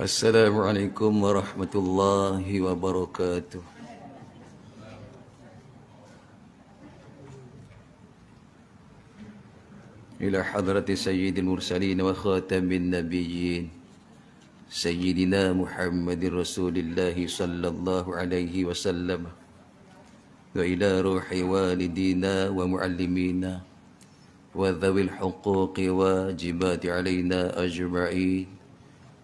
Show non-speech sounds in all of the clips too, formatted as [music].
السلام عليكم ورحمة الله وبركاته إلى حضرة سيد المرسلين وخاتم النبيين سيدنا محمد رسول الله صلى الله عليه وسلم وإلى روح والدينا ومعلمينا وذوي الحقوق واجبات علينا أجمعين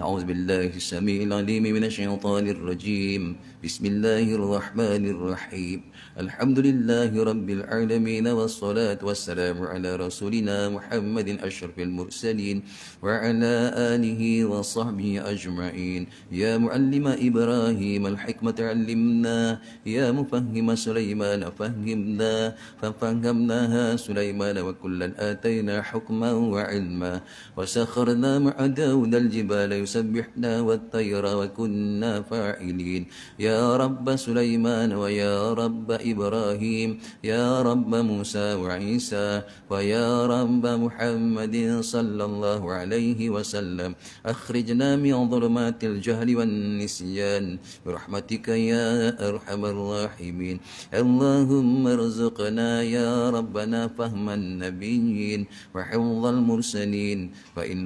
نعوذ بالله السميع العليم من الشيطان الرجيم بسم الله الرحمن الرحيم الحمد لله رب العالمين والصلاة والسلام على رسولنا محمد أشرف المرسلين وعلى آله وصحبه أجمعين يا معلم إبراهيم الحكمة علمنا يا مفهم سليمان فهمنا ففهمناها سليمان وكلا آتينا حكما وعلما وسخرنا مع داود الجبال يسبحنا والطير وكنا فاعلين يا رب سليمان ويا رب إبراهيم يا رب موسى وعيسى ويا رب محمد صلى الله عليه وسلم أخرجنا من ظلمات الجهل والنسيان برحمتك يا أرحم الراحمين اللهم ارزقنا يا ربنا فهم النبيين وحفظ المرسلين فإن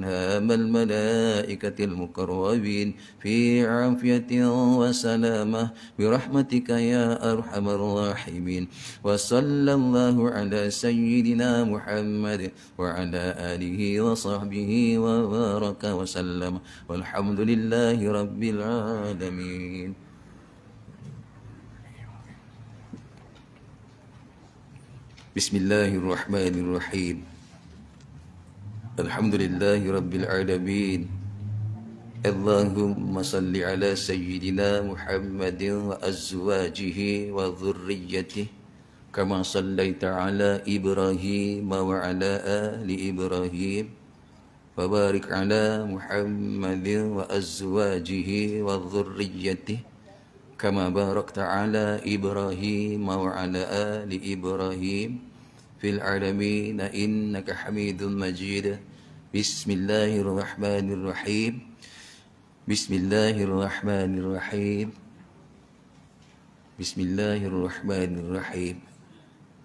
الملائكة المقربين في عافية وسلامة برحمتك يا أرحم الراحمين وصلى الله على سيدنا محمد وعلى آله وصحبه وبارك وسلم والحمد لله رب العالمين بسم الله الرحمن الرحيم الحمد لله رب العالمين Allahumma salli ala sayyidina Muhammadin wa azwajihi wa dhurriyyatihi kama sallaita ala Ibrahim wa ala ali Ibrahim wa barik ala Muhammadin wa azwajihi wa dhurriyyatihi kama barakta ala Ibrahim wa ala ali Ibrahim fil alamin innaka Hamidum Majid Bismillahirrahmanirrahim Bismillahirrahmanirrahim. Bismillahirrahmanirrahim.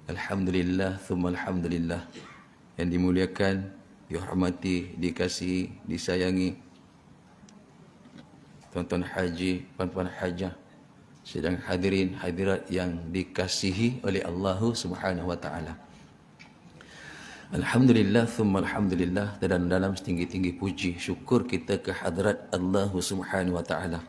Alhamdulillah. الرحيم بسم yang dimuliakan dihormati dikasihi disayangi tuan-tuan haji puan-puan hajah sedang hadirin hadirat yang dikasihi oleh Allah Subhanahu wa taala Alhamdulillah thumma alhamdulillah dan dalam setinggi-tinggi puji syukur kita ke hadrat Allah Subhanahu wa taala.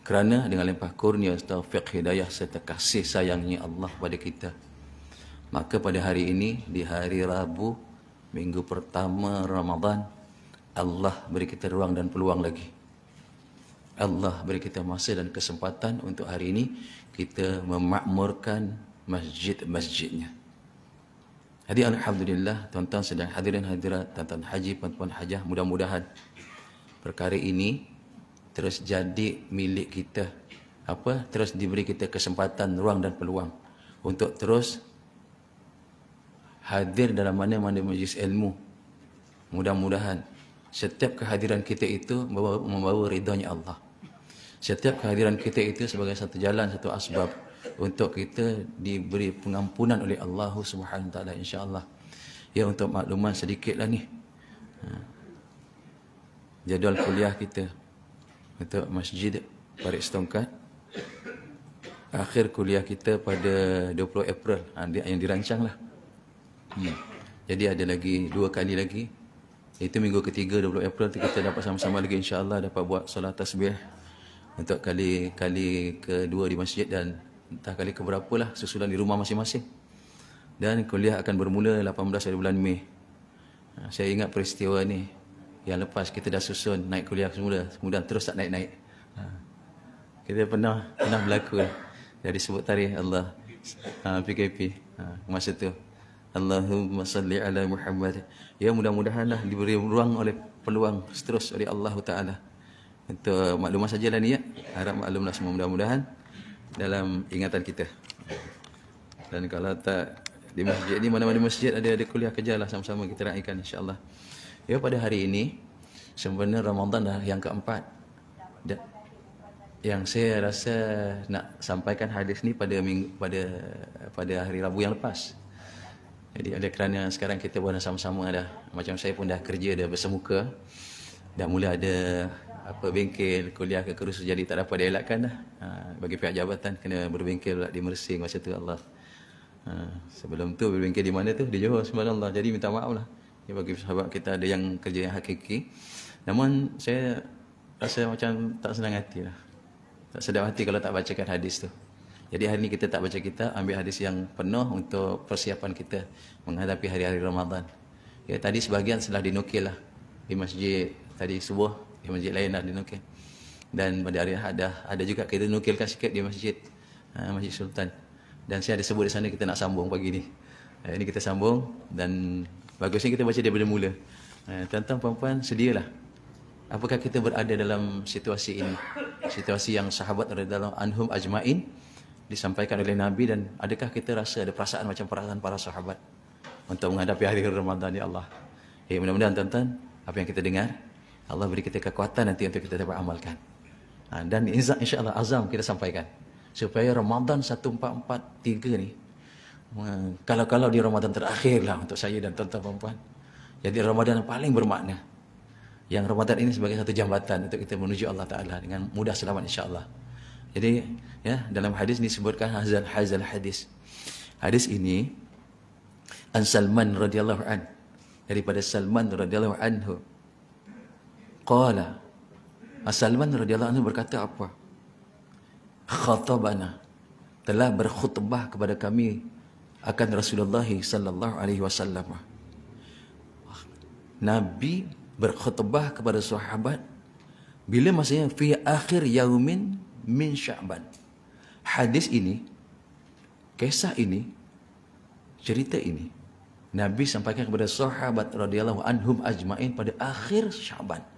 Kerana dengan limpah kurnia taufik hidayah serta kasih sayangnya Allah pada kita. Maka pada hari ini di hari Rabu minggu pertama Ramadan Allah beri kita ruang dan peluang lagi. Allah beri kita masa dan kesempatan untuk hari ini kita memakmurkan masjid-masjidnya. masjid masjidnya Hadirin alhamdulillah, tuan-tuan sedang hadirin hadirat, tuan-tuan haji, puan-puan hajah, mudah-mudahan perkara ini terus jadi milik kita. Apa? Terus diberi kita kesempatan, ruang dan peluang untuk terus hadir dalam mana-mana majlis ilmu. Mudah-mudahan setiap kehadiran kita itu membawa, membawa ridhanya Allah. Setiap kehadiran kita itu sebagai satu jalan, satu asbab untuk kita diberi pengampunan oleh Allah Subhanahu taala insyaallah. Ya untuk makluman sedikitlah ni. Ha. Jadual kuliah kita untuk masjid Parit Stongkat. akhir kuliah kita pada 20 April ha, yang dirancang lah. Hmm. Jadi ada lagi dua kali lagi. Itu minggu ketiga 20 April kita dapat sama-sama lagi insyaAllah dapat buat solat tasbih untuk kali kali kedua di masjid dan entah kali keberapa lah susulan di rumah masing-masing. Dan kuliah akan bermula 18 hari bulan Mei. Ha, saya ingat peristiwa ni yang lepas kita dah susun naik kuliah semula, kemudian terus tak naik-naik. Ha, kita pernah pernah berlaku lah. Jadi sebut tarikh Allah PKP ha, masa tu. Allahumma salli ala Muhammad. Ya mudah mudahan lah diberi ruang oleh peluang seterus oleh Allah Ta'ala. Untuk maklumat sajalah ni ya. Harap maklumlah semua mudah-mudahan dalam ingatan kita. Dan kalau tak di masjid ni mana-mana masjid ada ada kuliah kejarlah sama-sama kita raikan insya-Allah. Ya pada hari ini sebenarnya Ramadan dah yang keempat. Dan yang saya rasa nak sampaikan hadis ni pada minggu, pada pada hari Rabu yang lepas. Jadi ada kerana sekarang kita buat sama-sama dah macam saya pun dah kerja dah bersemuka dah mula ada apa bengkel kuliah ke kerusi jadi tak dapat dielakkan dah. Ha, bagi pihak jabatan kena berbengkel di Mersing macam tu Allah. Ha, sebelum tu berbengkel di mana tu? Di Johor sebenarnya Allah. Jadi minta maaf lah. Ya, bagi sahabat kita ada yang kerja yang hakiki. Namun saya rasa macam tak senang hati lah. Tak sedap hati kalau tak bacakan hadis tu. Jadi hari ni kita tak baca kita ambil hadis yang penuh untuk persiapan kita menghadapi hari-hari Ramadan. Ya, tadi sebahagian sudah dinukil lah di masjid tadi subuh di masjid lain dah dinukil. Dan pada hari ada ada juga kita nukilkan sikit di masjid ha, Masjid Sultan. Dan saya ada sebut di sana kita nak sambung pagi ni. Ha, ini kita sambung dan bagusnya kita baca daripada mula. Ha, tuan-tuan, puan-puan, sedialah. Apakah kita berada dalam situasi ini? Situasi yang sahabat ada dalam Anhum Ajmain disampaikan oleh Nabi dan adakah kita rasa ada perasaan macam perasaan para sahabat untuk menghadapi hari Ramadan ya Allah. Eh, mudah-mudahan tuan-tuan, apa yang kita dengar, Allah beri kita kekuatan nanti untuk kita dapat amalkan. Ha, dan insyaAllah azam kita sampaikan. Supaya Ramadan 1443 ni, ha, kalau-kalau di Ramadan terakhir lah untuk saya dan tuan-tuan perempuan. Jadi Ramadan yang paling bermakna. Yang Ramadan ini sebagai satu jambatan untuk kita menuju Allah Ta'ala dengan mudah selamat insya Allah. Jadi ya dalam hadis ini sebutkan hazal hazal hadis. Hadis ini An Salman radhiyallahu an daripada Salman radhiyallahu anhu Qala Salman radhiyallahu anhu berkata apa? Khatabana telah berkhutbah kepada kami akan Rasulullah sallallahu alaihi wasallam. Nabi berkhutbah kepada sahabat bila masanya fi akhir yaumin min Sya'ban. Hadis ini kisah ini cerita ini Nabi sampaikan kepada sahabat radhiyallahu anhum ajmain pada akhir Sya'ban.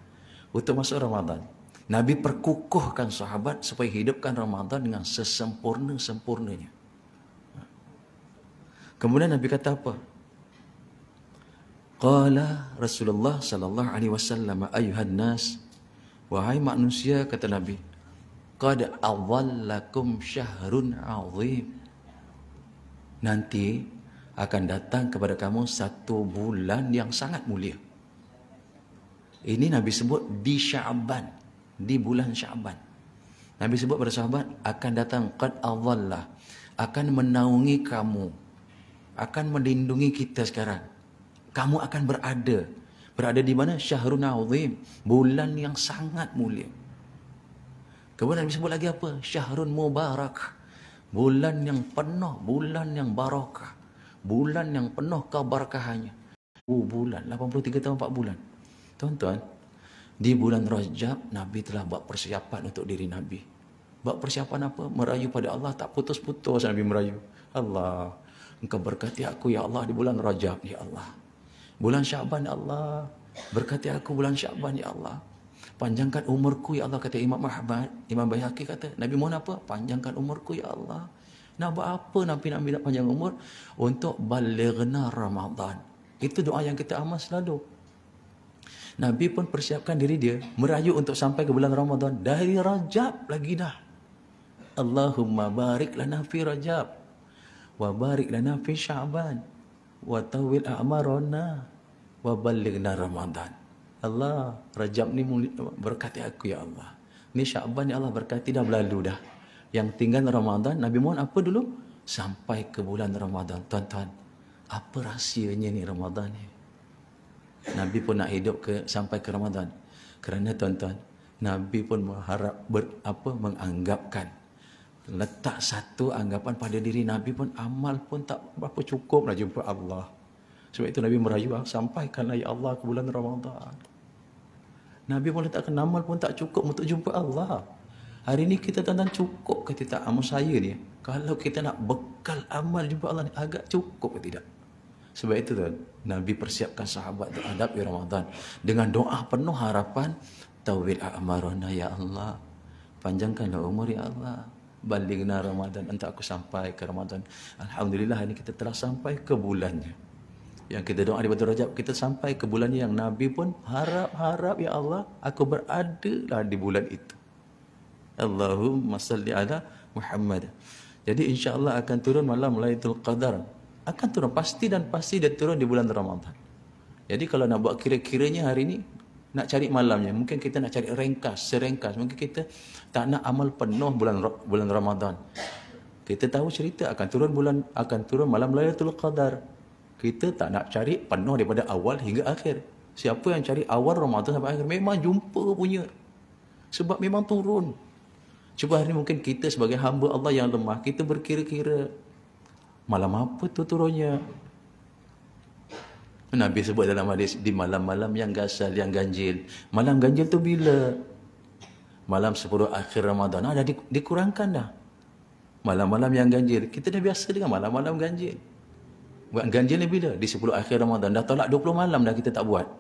Untuk masuk Ramadan. Nabi perkukuhkan sahabat supaya hidupkan Ramadan dengan sesempurna-sempurnanya. Kemudian Nabi kata apa? Qala Rasulullah sallallahu alaihi wasallam ayuhan nas wahai manusia kata Nabi qad awallakum syahrun azim nanti akan datang kepada kamu satu bulan yang sangat mulia ini Nabi sebut di Syaban, di bulan Syaban. Nabi sebut pada sahabat akan datang qad adallah akan menaungi kamu akan melindungi kita sekarang kamu akan berada berada di mana syahrun azim bulan yang sangat mulia kemudian Nabi sebut lagi apa syahrun mubarak bulan yang penuh bulan yang barakah bulan yang penuh keberkahannya oh, bulan 83 tahun 4 bulan Tuan-tuan, di bulan Rajab Nabi telah buat persiapan untuk diri Nabi. Buat persiapan apa? Merayu pada Allah tak putus-putus Nabi merayu. Allah, engkau berkati aku ya Allah di bulan Rajab ya Allah. Bulan Syaban ya Allah, berkati aku bulan Syaban ya Allah. Panjangkan umurku ya Allah kata Imam Ahmad, Imam Baihaqi kata, Nabi mohon apa? Panjangkan umurku ya Allah. Nak buat apa Nabi nak minta panjang umur? Untuk balighna Ramadan. Itu doa yang kita amal selalu. Nabi pun persiapkan diri dia merayu untuk sampai ke bulan Ramadan dari Rajab lagi dah. Allahumma barik lana fi Rajab wa barik lana fi Sya'ban wa tawil a'marana wa ballighna Ramadan. Allah, Rajab ni berkati aku ya Allah. Ni Sya'ban ya Allah berkati dah berlalu dah. Yang tinggal Ramadan, Nabi mohon apa dulu? Sampai ke bulan Ramadan. Tuan-tuan, apa rahsianya ni Ramadan ni? Nabi pun nak hidup ke sampai ke Ramadan. Kerana tuan-tuan, Nabi pun mengharap ber, apa menganggapkan letak satu anggapan pada diri Nabi pun amal pun tak berapa cukup nak lah jumpa Allah. Sebab itu Nabi merayu sampaikanlah ya Allah ke bulan Ramadan. Nabi pun letakkan amal pun tak cukup untuk jumpa Allah. Hari ini kita tuan-tuan cukup ke tidak? Amal saya ni. Kalau kita nak bekal amal jumpa Allah ni agak cukup ke tidak? Sebab itu Nabi persiapkan sahabat untuk hadapi Ramadan dengan doa penuh harapan tawil amarona ya Allah. Panjangkanlah umur ya Allah. Balighna Ramadan entah aku sampai ke Ramadan. Alhamdulillah ini kita telah sampai ke bulannya. Yang kita doa di bulan Rajab kita sampai ke bulannya yang Nabi pun harap-harap ya Allah aku berada lah di bulan itu. Allahumma salli ala Muhammad. Jadi insya Allah akan turun malam Lailatul Qadar akan turun pasti dan pasti dia turun di bulan Ramadan. Jadi kalau nak buat kira-kiranya hari ini nak cari malamnya, mungkin kita nak cari ringkas, seringkas, mungkin kita tak nak amal penuh bulan bulan Ramadan. Kita tahu cerita akan turun bulan akan turun malam Lailatul Qadar. Kita tak nak cari penuh daripada awal hingga akhir. Siapa yang cari awal Ramadan sampai akhir memang jumpa punya. Sebab memang turun. Cuba hari ini mungkin kita sebagai hamba Allah yang lemah, kita berkira-kira Malam apa tu turunnya? Nabi sebut dalam hadis di malam-malam yang gasal, yang ganjil. Malam ganjil tu bila? Malam sepuluh akhir Ramadan. Ada nah, dikurangkan dah. Malam-malam yang ganjil. Kita dah biasa dengan malam-malam ganjil. Buat ganjil ni bila? Di sepuluh akhir Ramadan. Dah tolak dua puluh malam dah kita tak buat.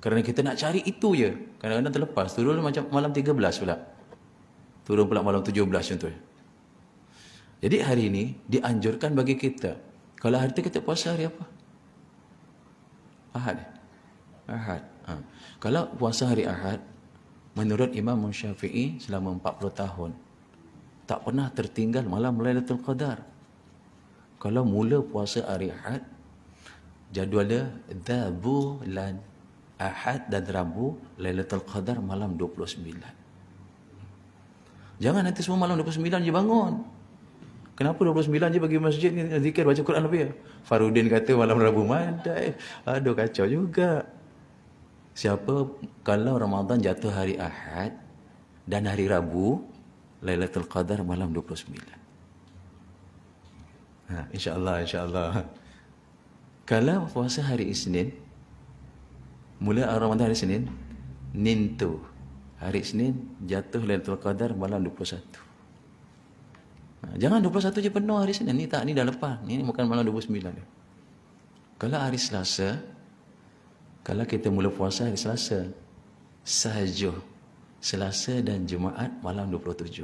Kerana kita nak cari itu je. Kadang-kadang terlepas. Turun macam malam tiga belas pula. Turun pula malam tujuh belas contohnya. Jadi hari ini dianjurkan bagi kita. Kalau hari itu kita puasa hari apa? Ahad. Ahad. Ha. Kalau puasa hari Ahad, menurut Imam Syafi'i selama 40 tahun, tak pernah tertinggal malam Lailatul Qadar. Kalau mula puasa hari Ahad, jadual dia Dabu lan Ahad dan Rabu Lailatul Qadar malam 29. Jangan nanti semua malam 29 je bangun. Kenapa 29 je bagi masjid ni zikir baca Quran apa Farudin kata malam Rabu madai. Aduh kacau juga. Siapa kalau Ramadan jatuh hari Ahad dan hari Rabu Lailatul Qadar malam 29. Ha, Insya Allah. Kalau puasa hari Isnin mula Ramadan hari Isnin nintu. Hari Isnin jatuh Lailatul Qadar malam 21. Jangan 21 je penuh hari Senin. Ni tak, ni dah lepas. Ni bukan malam 29 ni. Kalau hari Selasa, kalau kita mula puasa hari Selasa, sahaja Selasa dan Jumaat malam 27.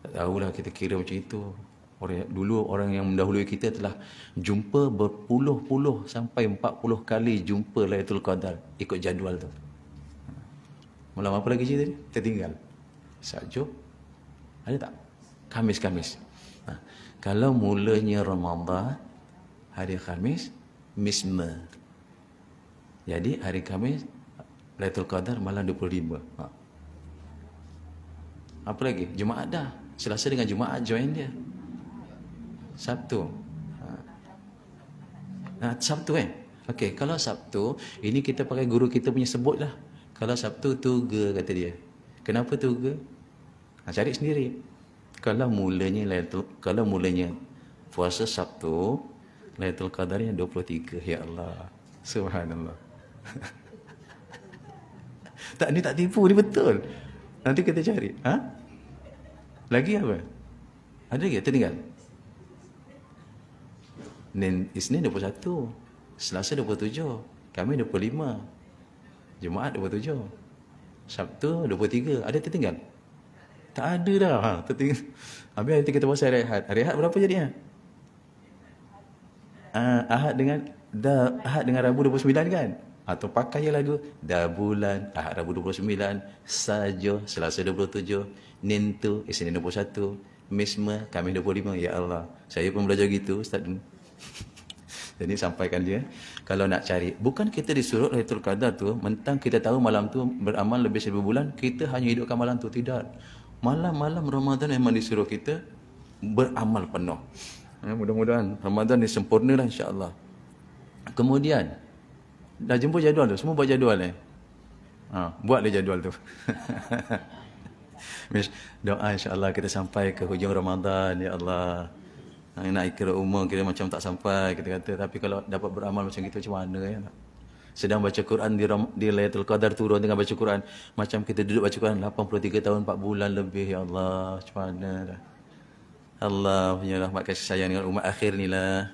Tak tahulah kita kira macam itu. Orang, dulu orang yang mendahului kita telah jumpa berpuluh-puluh sampai empat puluh kali jumpa Laitul Qadar ikut jadual tu. Malam apa lagi cerita ni? Tertinggal. Sahaja. Ada tak? Kamis-Kamis. Ha. Kalau mulanya Ramadhan hari Kamis misma. Jadi hari Kamis Lailatul Qadar malam 25. Ha. Apa lagi? Jumaat dah. Selasa dengan Jumaat join dia. Sabtu. Ha. Nah, ha, Sabtu kan? Okey, kalau Sabtu, ini kita pakai guru kita punya sebut lah. Kalau Sabtu, tuga kata dia. Kenapa tuga? Ha, cari sendiri kalau mulanya Lailatul kalau mulanya puasa Sabtu lah Lailatul Qadar yang 23 ya Allah. Subhanallah. [laughs] tak ni tak tipu ni betul. Nanti kita cari. Ha? Lagi apa? Ada lagi tertinggal. Nen Isnin 21. Selasa 27. Kami 25. Jumaat 27. Sabtu 23. Ada tertinggal? Tak ada dah. Ha, tertinggal. Habis nanti kita puasa rehat. Rehat berapa jadinya? Uh, ahad dengan da, Ahad dengan Rabu 29 kan? Atau ah, pakai je lagu Da bulan Ahad Rabu 29 Sajo Selasa 27 Nintu Isnin 21 Misma Kamis 25 Ya Allah Saya pun belajar gitu Ustaz [laughs] Jadi sampaikan dia Kalau nak cari Bukan kita disuruh Laitul Qadar tu Mentang kita tahu malam tu Beramal lebih 1000 bulan Kita hanya hidupkan malam tu Tidak malam-malam Ramadan memang disuruh kita beramal penuh. Ya, mudah-mudahan Ramadan ni sempurna lah insya-Allah. Kemudian dah jemput jadual tu, semua buat jadual eh. Ha, buat dia jadual tu. [laughs] doa insya-Allah kita sampai ke hujung Ramadan ya Allah. Ha, nak ikra umur kita macam tak sampai kita kata tapi kalau dapat beramal macam gitu macam mana ya. Eh? sedang baca Quran di, Ram, di Layatul Qadar turun tengah baca Quran. Macam kita duduk baca Quran 83 tahun 4 bulan lebih. Ya Allah, macam mana dah. Allah punya rahmat kasih sayang dengan umat akhir ni lah.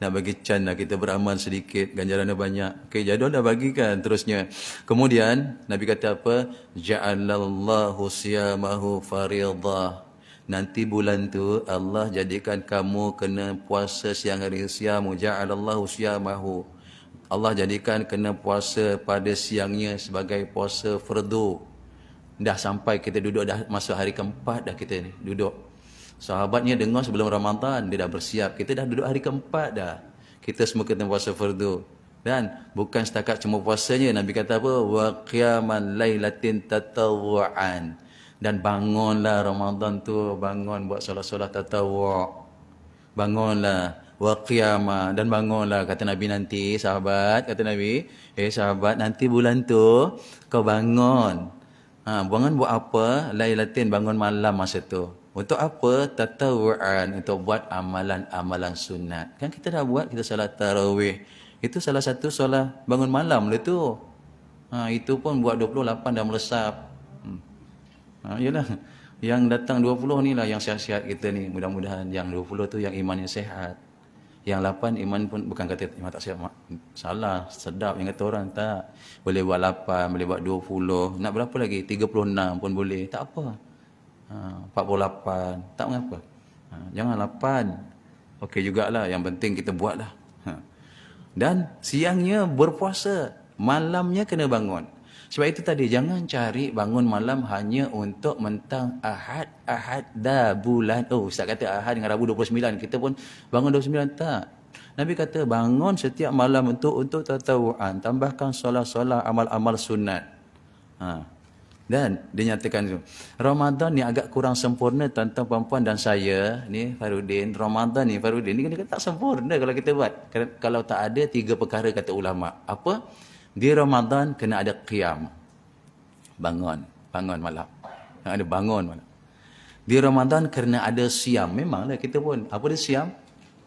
Nak bagi can lah kita beraman sedikit. ganjaran dia banyak. Okey, jadi dah bagikan terusnya. Kemudian, Nabi kata apa? Ja'alallahu siyamahu faridah. Nanti bulan tu Allah jadikan kamu kena puasa siang hari siamu. Ja'alallahu siamahu Allah jadikan kena puasa pada siangnya sebagai puasa fardu. Dah sampai kita duduk dah masuk hari keempat dah kita ni duduk. Sahabatnya dengar sebelum Ramadan dia dah bersiap. Kita dah duduk hari keempat dah. Kita semua kena puasa fardu. Dan bukan setakat cuma puasanya Nabi kata apa? Wa qiyaman lailatin tatawu'an. Dan bangunlah Ramadan tu bangun buat solat-solat tatawu'. Bangunlah wa qiyamah dan bangunlah kata Nabi nanti sahabat kata Nabi eh sahabat nanti bulan tu kau bangun ha bangun buat apa lailatin bangun malam masa tu untuk apa tatawuan untuk buat amalan-amalan sunat kan kita dah buat kita salat tarawih itu salah satu solat bangun malam lah tu ha itu pun buat 28 dah melesap hmm. ha yalah yang datang 20 ni lah yang sihat-sihat kita ni mudah-mudahan yang 20 tu yang imannya sehat yang lapan iman pun bukan kata iman tak siap Salah, sedap yang kata orang tak. Boleh buat lapan, boleh buat dua puluh. Nak berapa lagi? Tiga puluh enam pun boleh. Tak apa. Ha, empat puluh lapan. Tak mengapa. Ha, jangan lapan. Okey jugalah. Yang penting kita buatlah. Ha. Dan siangnya berpuasa. Malamnya kena bangun. Sebab itu tadi, jangan cari bangun malam hanya untuk mentang ahad, ahad dah bulan. Oh, Ustaz kata ahad dengan Rabu 29, kita pun bangun 29, tak. Nabi kata bangun setiap malam untuk untuk tatawuan, tambahkan solat-solat amal-amal sunat. Ha. Dan dia nyatakan tu. Ramadan ni agak kurang sempurna tuan-tuan puan-puan dan saya ni Farudin. Ramadan ni Farudin ni kena tak sempurna kalau kita buat. Kalau tak ada tiga perkara kata ulama. Apa? Di Ramadan kena ada qiyam. Bangun, bangun malam. Kena ada bangun malam. Di Ramadan kena ada siam. Memanglah kita pun. Apa dia siam?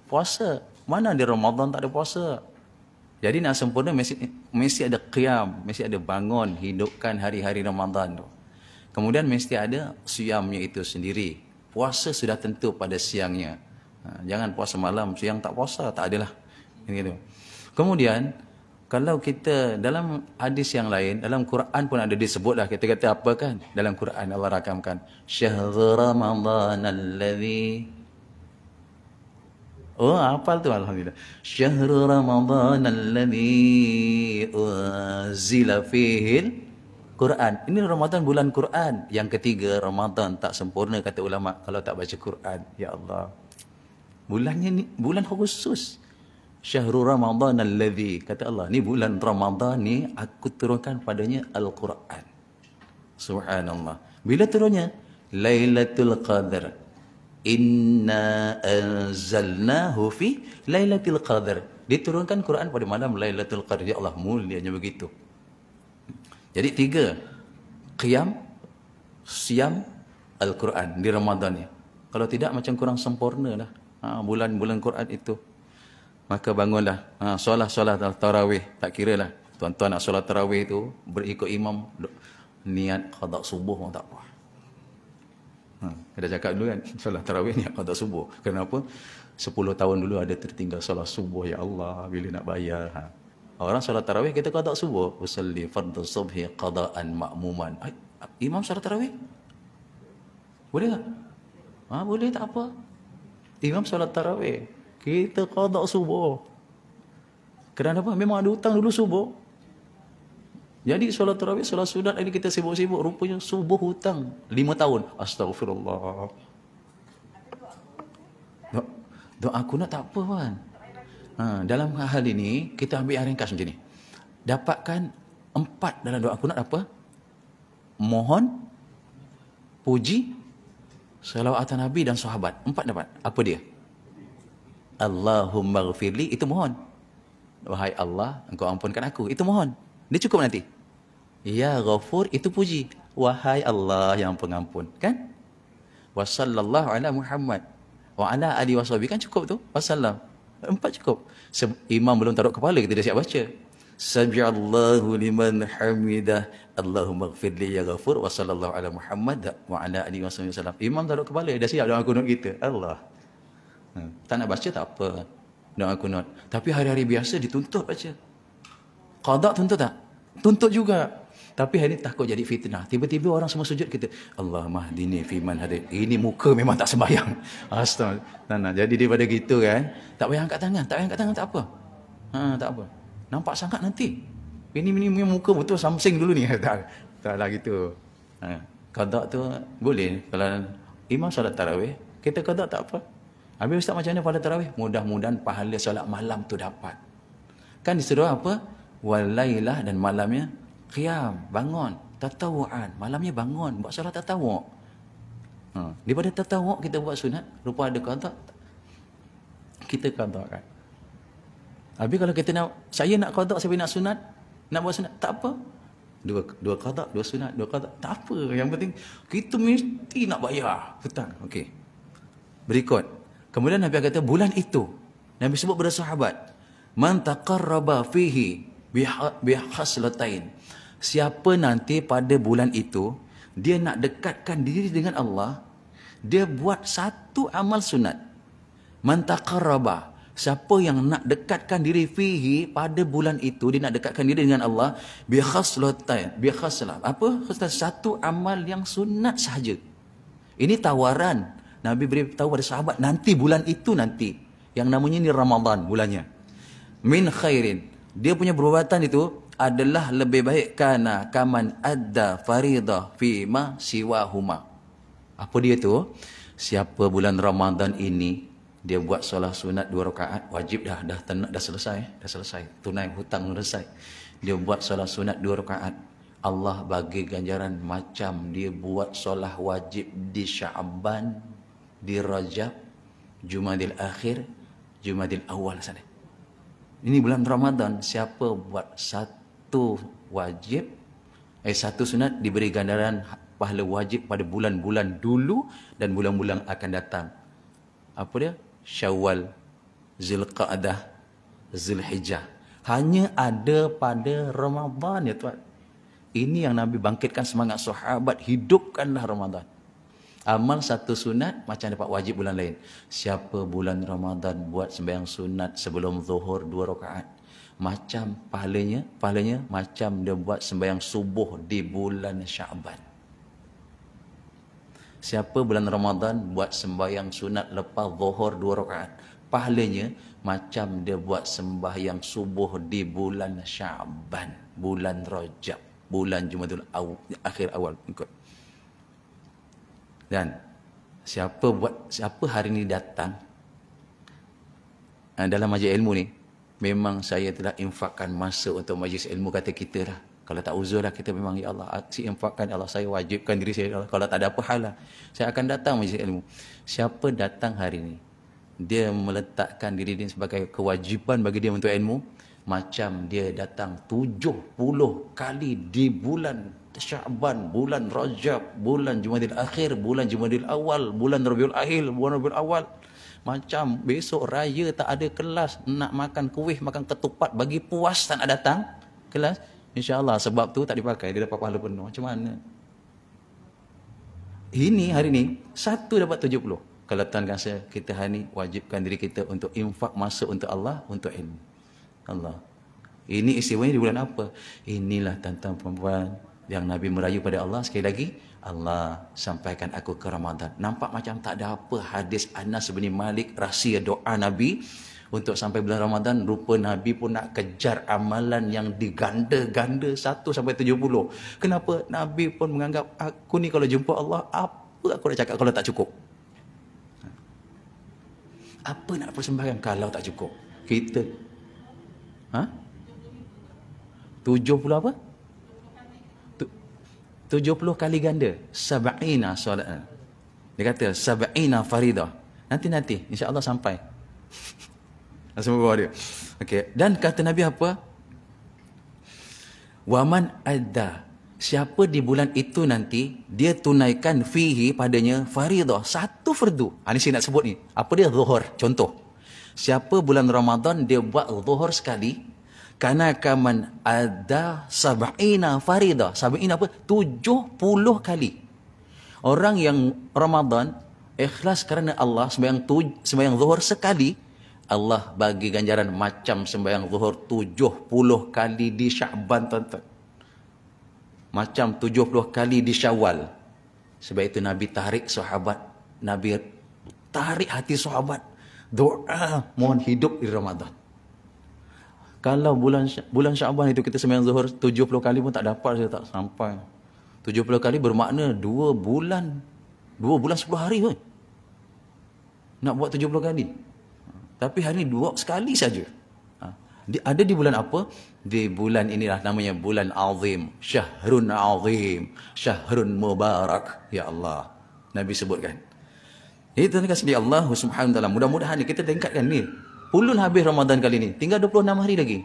Puasa. Mana di Ramadan tak ada puasa? Jadi nak sempurna mesti, mesti ada qiyam, mesti ada bangun hidupkan hari-hari Ramadan tu. Kemudian mesti ada siamnya itu sendiri. Puasa sudah tentu pada siangnya. Ha, jangan puasa malam, siang tak puasa, tak adalah. Ini Kemudian kalau kita dalam hadis yang lain dalam Quran pun ada disebutlah kita kata apa kan dalam Quran Allah rakamkan syahr al allazi Oh hafal tu alhamdulillah syahr ramadan allazi unzila fihi Quran ini Ramadan bulan Quran yang ketiga Ramadan tak sempurna kata ulama kalau tak baca Quran ya Allah bulannya ni bulan khusus Syahru ramadhan alladhi kata Allah ni bulan ramadhan ni aku turunkan padanya al-Quran subhanallah bila turunnya lailatul qadar inna anzalnahu fi lailatul qadar diturunkan Quran pada malam lailatul qadar ya Allah mulianya begitu jadi tiga qiyam siam al-Quran di Ramadan ni kalau tidak macam kurang sempurna lah ha, bulan-bulan Quran itu maka bangunlah ha, solat solat tarawih tak kira lah tuan-tuan nak solat tarawih tu berikut imam niat qada subuh pun tak apa ha, dah cakap dulu kan [laughs] solat tarawih niat qada subuh kenapa 10 tahun dulu ada tertinggal solat subuh ya Allah bila nak bayar ha. orang solat tarawih kita qada subuh usalli fardhu subhi qada'an ma'muman Ay, imam solat tarawih boleh tak ha, boleh tak apa imam solat tarawih kita kodok subuh. Kerana apa? Memang ada hutang dulu subuh. Jadi solat terawih, solat sunat ini kita sibuk-sibuk. Rupanya subuh hutang. Lima tahun. Astagfirullah. Doa, aku nak tak apa kan. Ha, dalam hal ini, kita ambil ringkas macam ni. Dapatkan empat dalam doa aku nak apa? Mohon, puji, selawat Nabi dan sahabat. Empat dapat. Apa dia? Allahumma gfirli, itu mohon. Wahai Allah, engkau ampunkan aku. Itu mohon. Dia cukup nanti. Ya ghafur, itu puji. Wahai Allah yang pengampun. Kan? Wa sallallahu ala Muhammad. Wa ala alihi wa sahbihi. Kan cukup tu? Wa sallam. Empat cukup. Se- imam belum taruh kepala, kita dah siap baca. Sabi'allahu liman hamidah. Allahumma gfirli ya ghafur. Wa sallallahu ala Muhammad. Wa ala alihi wa sallam. Imam taruh kepala, dah siap dalam kunut kita. Allah. Hmm. Tak nak baca tak apa. Doa aku Tapi hari-hari biasa dituntut baca. Qada tuntut tak? Tuntut juga. Tapi hari ini takut jadi fitnah. Tiba-tiba orang semua sujud kita. Allah mahdini fiman hari. Ini muka memang tak sembahyang. [laughs] Astaga. Jadi daripada gitu kan. Tak payah angkat tangan. Tak payah angkat tangan tak apa. Ha, tak apa. Nampak sangat nanti. Ini, ini, ini muka betul samsing dulu ni. [laughs] tak, tak lah gitu. Ha. Kadak tu boleh. Kalau imam salat tarawih. Kita kadak tak apa. Habis ustaz macam mana pahala tarawih? Mudah-mudahan pahala solat malam tu dapat. Kan disuruh apa? Walailah dan malamnya qiyam, bangun, tatawuan. Malamnya bangun, buat solat tatawuk. Ha. Daripada tatawuk kita buat sunat, rupa ada kata kita kata kan. Habis kalau kita nak, saya nak kata, saya nak sunat, nak buat sunat, tak apa. Dua dua kata, dua sunat, dua kata, tak apa. Yang penting, kita mesti nak bayar hutang. Okey. Berikut. Kemudian Nabi kata bulan itu Nabi sebut kepada sahabat man taqarraba fihi bihaslatain. Ha-, siapa nanti pada bulan itu dia nak dekatkan diri dengan Allah, dia buat satu amal sunat. Man taqarraba Siapa yang nak dekatkan diri fihi pada bulan itu dia nak dekatkan diri dengan Allah bi khaslatain bi khaslah apa satu amal yang sunat sahaja ini tawaran Nabi beritahu pada sahabat nanti bulan itu nanti yang namanya ni Ramadan bulannya min khairin dia punya perbuatan itu adalah lebih baik kana kaman adda faridah fi ma siwa huma apa dia tu siapa bulan Ramadan ini dia buat solat sunat dua rakaat wajib dah dah tenak dah selesai eh? dah selesai tunai hutang selesai dia buat solat sunat dua rakaat Allah bagi ganjaran macam dia buat solat wajib di Syaban di Rajab, Jumadil Akhir, Jumadil Awal sana. Ini bulan Ramadan, siapa buat satu wajib, eh satu sunat diberi gandaran pahala wajib pada bulan-bulan dulu dan bulan-bulan akan datang. Apa dia? Syawal, Zilqa'dah, Zilhijjah. Hanya ada pada Ramadan ya tuan. Ini yang Nabi bangkitkan semangat sahabat, hidupkanlah Ramadan amal satu sunat macam dapat wajib bulan lain. Siapa bulan Ramadan buat sembahyang sunat sebelum zuhur dua rakaat macam pahalanya, pahalanya macam dia buat sembahyang subuh di bulan Syaban. Siapa bulan Ramadan buat sembahyang sunat lepas zuhur dua rakaat pahalanya macam dia buat sembahyang subuh di bulan Syaban, bulan Rajab, bulan Jumadil Awal, akhir awal ikut. Dan siapa buat siapa hari ini datang eh, dalam majlis ilmu ni memang saya telah infakkan masa untuk majlis ilmu kata kita lah. Kalau tak uzur lah kita memang ya Allah si infakkan ya Allah saya wajibkan diri saya ya Allah. Kalau tak ada apa hal lah saya akan datang majlis ilmu. Siapa datang hari ini dia meletakkan diri dia sebagai kewajipan bagi dia untuk ilmu macam dia datang 70 kali di bulan Syaban, bulan Rajab, bulan Jumadil Akhir, bulan Jumadil Awal, bulan Rabiul Akhir, bulan Rabiul Awal. Macam besok raya tak ada kelas, nak makan kuih, makan ketupat, bagi puas tak nak datang kelas. InsyaAllah sebab tu tak dipakai, dia dapat pahala penuh. Macam mana? Ini hari ni, satu dapat 70. Kalau tuan kata, kita hari ni wajibkan diri kita untuk infak masa untuk Allah, untuk ilmu. Allah. Ini istimewanya di bulan apa? Inilah tentang perempuan yang Nabi merayu pada Allah. Sekali lagi, Allah sampaikan aku ke Ramadan. Nampak macam tak ada apa hadis Anas bin Malik rahsia doa Nabi. Untuk sampai bulan Ramadan, rupa Nabi pun nak kejar amalan yang diganda-ganda satu sampai tujuh puluh. Kenapa? Nabi pun menganggap, aku ni kalau jumpa Allah, apa aku nak cakap kalau tak cukup? Apa nak persembahkan kalau tak cukup? Kita Ha? Tujuh puluh apa? Tujuh puluh kali ganda. Sabaina solat. Dia kata, sabaina faridah. Nanti-nanti, insya Allah sampai. [laughs] Semua bawah dia. Okay. Dan kata Nabi apa? Waman adda. Siapa di bulan itu nanti, dia tunaikan fihi padanya faridah. Satu fardu. Ha, ini saya nak sebut ni. Apa dia? Zuhur. Contoh. Siapa bulan Ramadan dia buat zuhur sekali. Karena kaman ada sab'ina farida Sab'ina apa? Tujuh puluh kali. Orang yang Ramadan ikhlas kerana Allah sembahyang, tuj, sembahyang zuhur sekali. Allah bagi ganjaran macam sembahyang zuhur tujuh puluh kali di syaban tuan-tuan. Macam tujuh puluh kali di syawal. Sebab itu Nabi tarik sahabat. Nabi tarik hati sahabat doa mohon hidup di Ramadan. Kalau bulan bulan Syaban itu kita sembahyang zuhur 70 kali pun tak dapat saya tak sampai. 70 kali bermakna 2 bulan 2 bulan 10 hari pun. Nak buat 70 kali. Tapi hari ini dua sekali saja. Ha. Di, ada di bulan apa? Di bulan inilah namanya bulan azim. Syahrun azim. Syahrun mubarak. Ya Allah. Nabi sebutkan. Jadi eh, tuan-tuan sendiri Allah subhanahu wa ta'ala. Mudah-mudahan ni kita tingkatkan ni. Pulun habis Ramadan kali ni. Tinggal 26 hari lagi.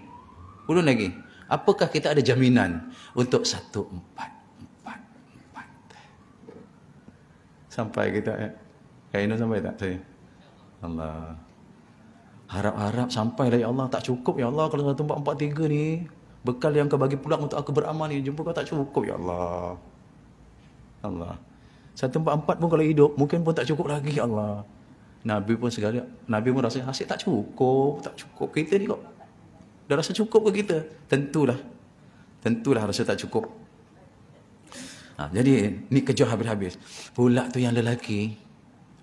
Pulun lagi. Apakah kita ada jaminan untuk satu empat, empat, empat. Sampai kita eh. Kak Inu sampai tak sih? Allah. Harap-harap sampai lah ya Allah. Tak cukup ya Allah kalau satu empat, empat, tiga ni. Bekal yang kau bagi pulang untuk aku beramal ni. Jumpa kau tak cukup ya Allah. Allah. Satu empat empat pun kalau hidup, mungkin pun tak cukup lagi ya Allah. Nabi pun segala, Nabi pun rasa asyik tak cukup, tak cukup. Kita ni kok dah rasa cukup ke kita? Tentulah. Tentulah rasa tak cukup. Ha, jadi ni kerja habis-habis. Pula tu yang lelaki,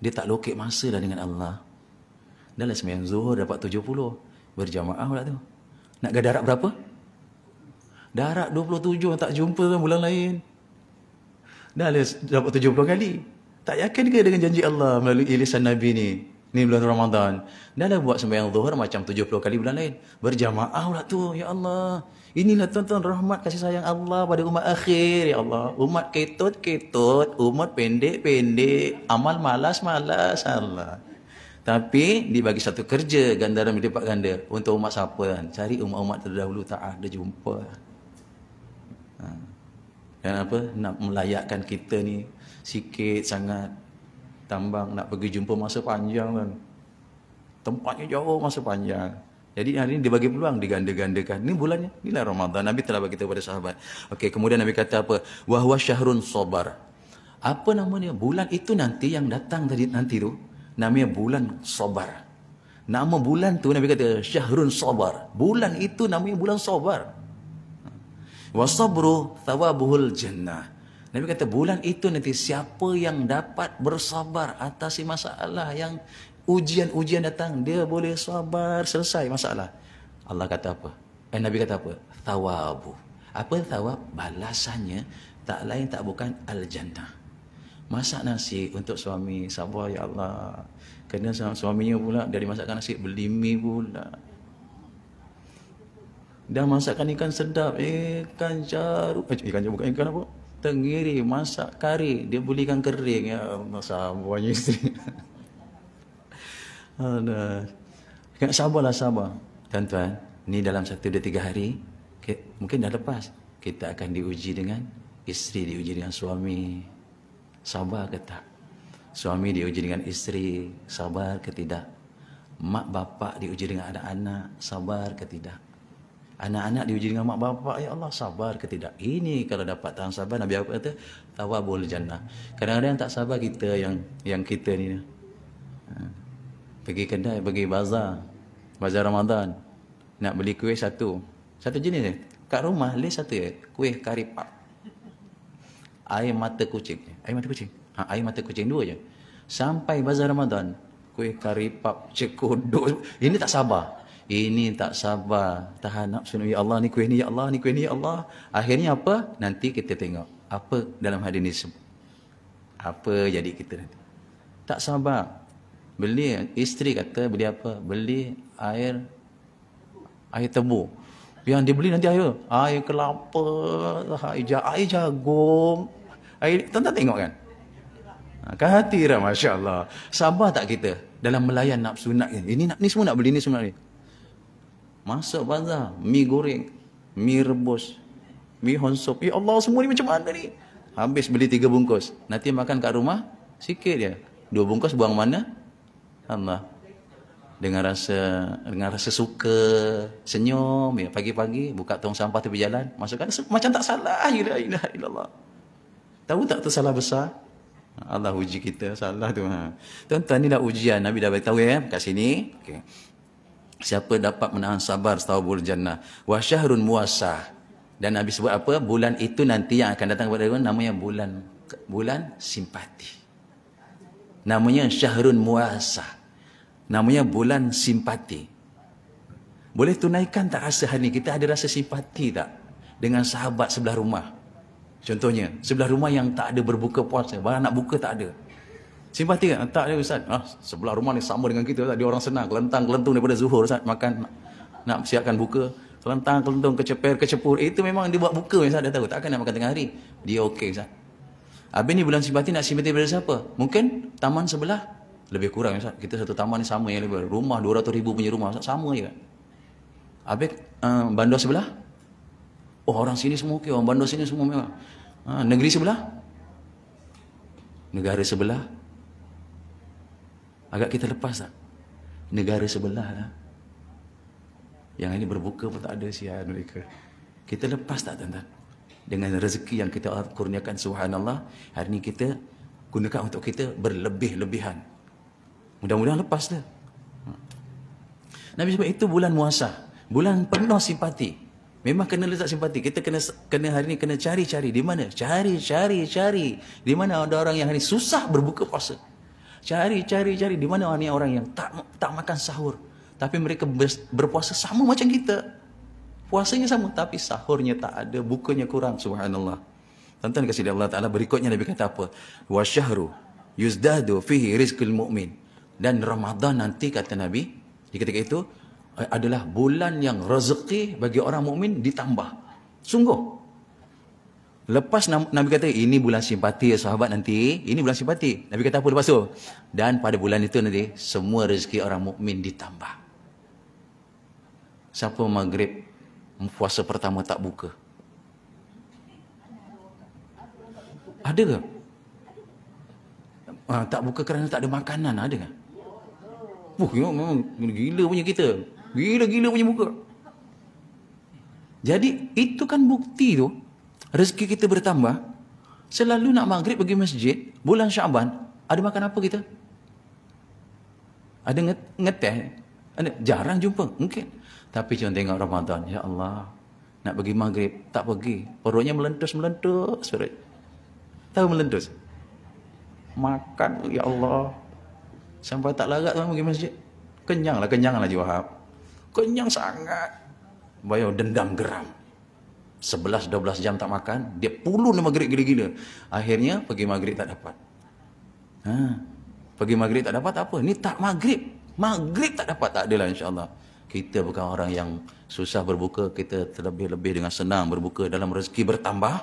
dia tak lokek masa dah dengan Allah. Dah Dalam semayang zuhur dapat tujuh puluh Berjamaah pula tu. Nak gadarak berapa? dua puluh tujuh tak jumpa bulan lain. Dah ada lah, dapat 70 kali. Tak yakin ke dengan janji Allah melalui lisan Nabi ni? Ni bulan Ramadan. Dah ada lah buat sembahyang zuhur macam 70 kali bulan lain. Berjamaah lah tu. Ya Allah. Inilah tuan-tuan rahmat kasih sayang Allah pada umat akhir. Ya Allah. Umat ketut-ketut. Umat pendek-pendek. Amal malas-malas. Allah. Tapi dibagi satu kerja gandaran berdepak ganda. Untuk umat siapa? Kan? Cari umat-umat terdahulu tak ada jumpa. Kerana apa? Nak melayakkan kita ni sikit sangat tambang nak pergi jumpa masa panjang kan. Tempatnya jauh masa panjang. Jadi hari ini dibagi peluang diganda-gandakan. Ini bulannya, inilah Ramadan. Nabi telah bagi kepada sahabat. Okey, kemudian Nabi kata apa? Wa huwa syahrun sabar. Apa namanya? Bulan itu nanti yang datang tadi nanti tu namanya bulan sabar. Nama bulan tu Nabi kata syahrun sabar. Bulan itu namanya bulan sabar wasabru thawabuhul jannah. Nabi kata bulan itu nanti siapa yang dapat bersabar atas masalah yang ujian-ujian datang dia boleh sabar selesai masalah. Allah kata apa? Eh Nabi kata apa? Thawabu. Apa thawab? Balasannya tak lain tak bukan al jannah. Masak nasi untuk suami sabar ya Allah. Kena suaminya pula dari dimasakkan nasi beli mi pula. Dia masakkan ikan sedap. Ikan jaru. Eh, ikan jaru bukan ikan apa? Tenggiri. Masak kari. Dia beli ikan kering. Ya Allah. Sabar banyak isteri. [laughs] Aduh. Kena sabarlah sabar. Tuan-tuan. Ni dalam satu dua tiga hari. mungkin dah lepas. Kita akan diuji dengan isteri. Diuji dengan suami. Sabar ke tak? Suami diuji dengan isteri. Sabar ke tidak? Mak bapak diuji dengan anak-anak. Sabar ke tidak? Anak-anak diuji dengan mak bapak, ya Allah sabar ke tidak? Ini kalau dapat tahan sabar, Nabi Abu kata, tawabul jannah. Kadang-kadang tak sabar kita yang yang kita ni. Ha. Pergi kedai, pergi bazar. Bazar Ramadan. Nak beli kuih satu. Satu jenis ni. Kat rumah, leh satu ya. Kuih kari pak. Air mata kucing. Air mata kucing. Ha, air mata kucing dua je. Sampai bazar Ramadan, kuih kari pap cekodok. Ini tak sabar. Ini tak sabar. Tahan nak ni, ya Allah ni kuih ni, ya Allah ni kuih ni, ya Allah. Akhirnya apa? Nanti kita tengok. Apa dalam hadis ni sebut? Apa jadi kita nanti? Tak sabar. Beli, isteri kata beli apa? Beli air, air tebu. Yang dia beli nanti air, air kelapa, air, ja, air jagung. Air, tuan tengok kan? Ha, kan hati lah, Masya Allah. Sabar tak kita dalam melayan nafsu nak ini? Ini, ini semua nak beli, ini semua nak beli. Masak bazar, mi goreng, mi rebus, mi honsop. Ya Allah, semua ni macam mana ni? Habis beli tiga bungkus. Nanti makan kat rumah, sikit dia. Dua bungkus buang mana? Allah. Dengan rasa dengan rasa suka, senyum. Ya, pagi-pagi, buka tong sampah tepi jalan. Masukkan, macam tak salah. Ya Allah. Tahu tak tu salah besar? Allah uji kita salah tu. Ha. Tuan-tuan ni dah ujian. Nabi dah beritahu ya. Kat sini. Okay siapa dapat menahan sabar setahun jannah wa syahrun muasah dan Nabi sebut apa bulan itu nanti yang akan datang kepada kamu namanya bulan bulan simpati namanya syahrun muasah namanya bulan simpati boleh tunaikan tak rasa hari ini? kita ada rasa simpati tak dengan sahabat sebelah rumah contohnya sebelah rumah yang tak ada berbuka puasa barang nak buka tak ada Simpati kan? Ah, tak dia Ustaz. Ah, sebelah rumah ni sama dengan kita Ustaz. Dia orang senang. Kelentang-kelentung daripada zuhur Ustaz. Makan. Nak siapkan buka. Kelentang-kelentung, keceper, kecepur. Eh, itu memang dia buat buka Ustaz. Dia tahu. Takkan nak makan tengah hari. Dia okey Ustaz. Habis ni bulan simpati nak simpati daripada siapa? Mungkin taman sebelah. Lebih kurang Ustaz. Kita satu taman ni sama yang lebih. Rumah 200 ribu punya rumah Ustaz. Sama je. Habis um, bandar sebelah. Oh orang sini semua okey. Orang bandar sini semua memang. Ha, negeri sebelah. Negara sebelah. Agak kita lepas tak? Negara sebelah lah. Yang ini berbuka pun tak ada siapa mereka. Kita lepas tak tuan-tuan? Dengan rezeki yang kita kurniakan subhanallah. Hari ini kita gunakan untuk kita berlebih-lebihan. Mudah-mudahan lepas dah. Ha. Nabi sebab itu bulan muasa. Bulan penuh simpati. Memang kena lezat simpati. Kita kena kena hari ini kena cari-cari. Di mana? Cari, cari, cari. Di mana ada orang yang hari ini susah berbuka puasa cari cari cari di mana orang orang yang tak tak makan sahur tapi mereka berpuasa sama macam kita puasanya sama tapi sahurnya tak ada bukanya kurang subhanallah tuan-tuan kasih dari Allah taala berikutnya Nabi kata apa wa syahru yuzdadu fihi rizqul mu'min dan Ramadan nanti kata Nabi di ketika itu eh, adalah bulan yang rezeki bagi orang mukmin ditambah sungguh Lepas Nabi kata, ini bulan simpati ya sahabat nanti. Ini bulan simpati. Nabi kata apa lepas tu? Dan pada bulan itu nanti, semua rezeki orang mukmin ditambah. Siapa maghrib puasa pertama tak buka? Ada ke? Ha, tak buka kerana tak ada makanan, ada ke? Puh, ya, memang gila punya kita. Gila-gila punya buka. Jadi, itu kan bukti tu rezeki kita bertambah, selalu nak maghrib pergi masjid, bulan syaban, ada makan apa kita? Ada ngeteh? Ada, jarang jumpa? Mungkin. Tapi jangan tengok Ramadan. Ya Allah. Nak pergi maghrib. Tak pergi. Perutnya melentus-melentus. Tahu melentus? Makan. Ya Allah. Sampai tak larat tuan pergi masjid. Kenyanglah. Kenyanglah Jiwahab. Kenyang sangat. Bayar dendam geram. 11 12 jam tak makan dia puluh nama maghrib gila-gila akhirnya pergi maghrib tak dapat ha pergi maghrib tak dapat tak apa ni tak maghrib maghrib tak dapat tak adalah insyaallah kita bukan orang yang susah berbuka kita terlebih-lebih dengan senang berbuka dalam rezeki bertambah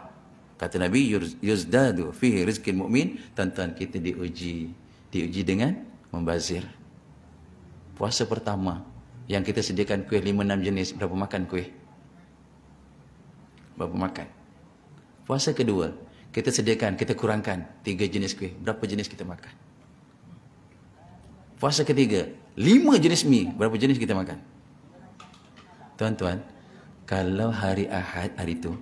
kata nabi yuzdadu fi rizqil mukmin tuan-tuan kita diuji diuji dengan membazir puasa pertama yang kita sediakan kuih 5 6 jenis berapa makan kuih berapa makan. Puasa kedua, kita sediakan, kita kurangkan tiga jenis kuih. Berapa jenis kita makan? Puasa ketiga, lima jenis mie. Berapa jenis kita makan? Tuan-tuan, kalau hari Ahad hari itu,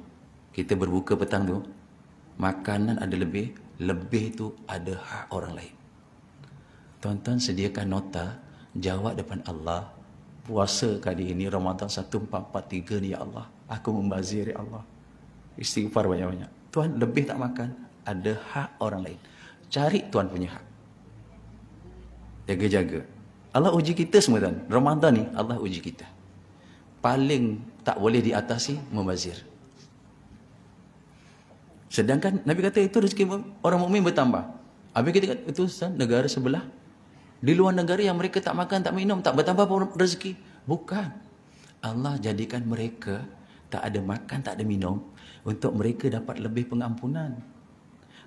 kita berbuka petang tu, makanan ada lebih, lebih tu ada hak orang lain. Tuan-tuan sediakan nota, jawab depan Allah, puasa kali ini Ramadan 1443 ni ya Allah aku membaziri Allah. Istighfar banyak-banyak. Tuhan lebih tak makan, ada hak orang lain. Cari Tuhan punya hak. Jaga-jaga. Allah uji kita semua tuan Ramadan ni Allah uji kita. Paling tak boleh diatasi, membazir. Sedangkan Nabi kata itu rezeki orang mukmin bertambah. Habis kita kata itu Ustaz, negara sebelah. Di luar negara yang mereka tak makan, tak minum, tak bertambah pun rezeki. Bukan. Allah jadikan mereka tak ada makan, tak ada minum untuk mereka dapat lebih pengampunan.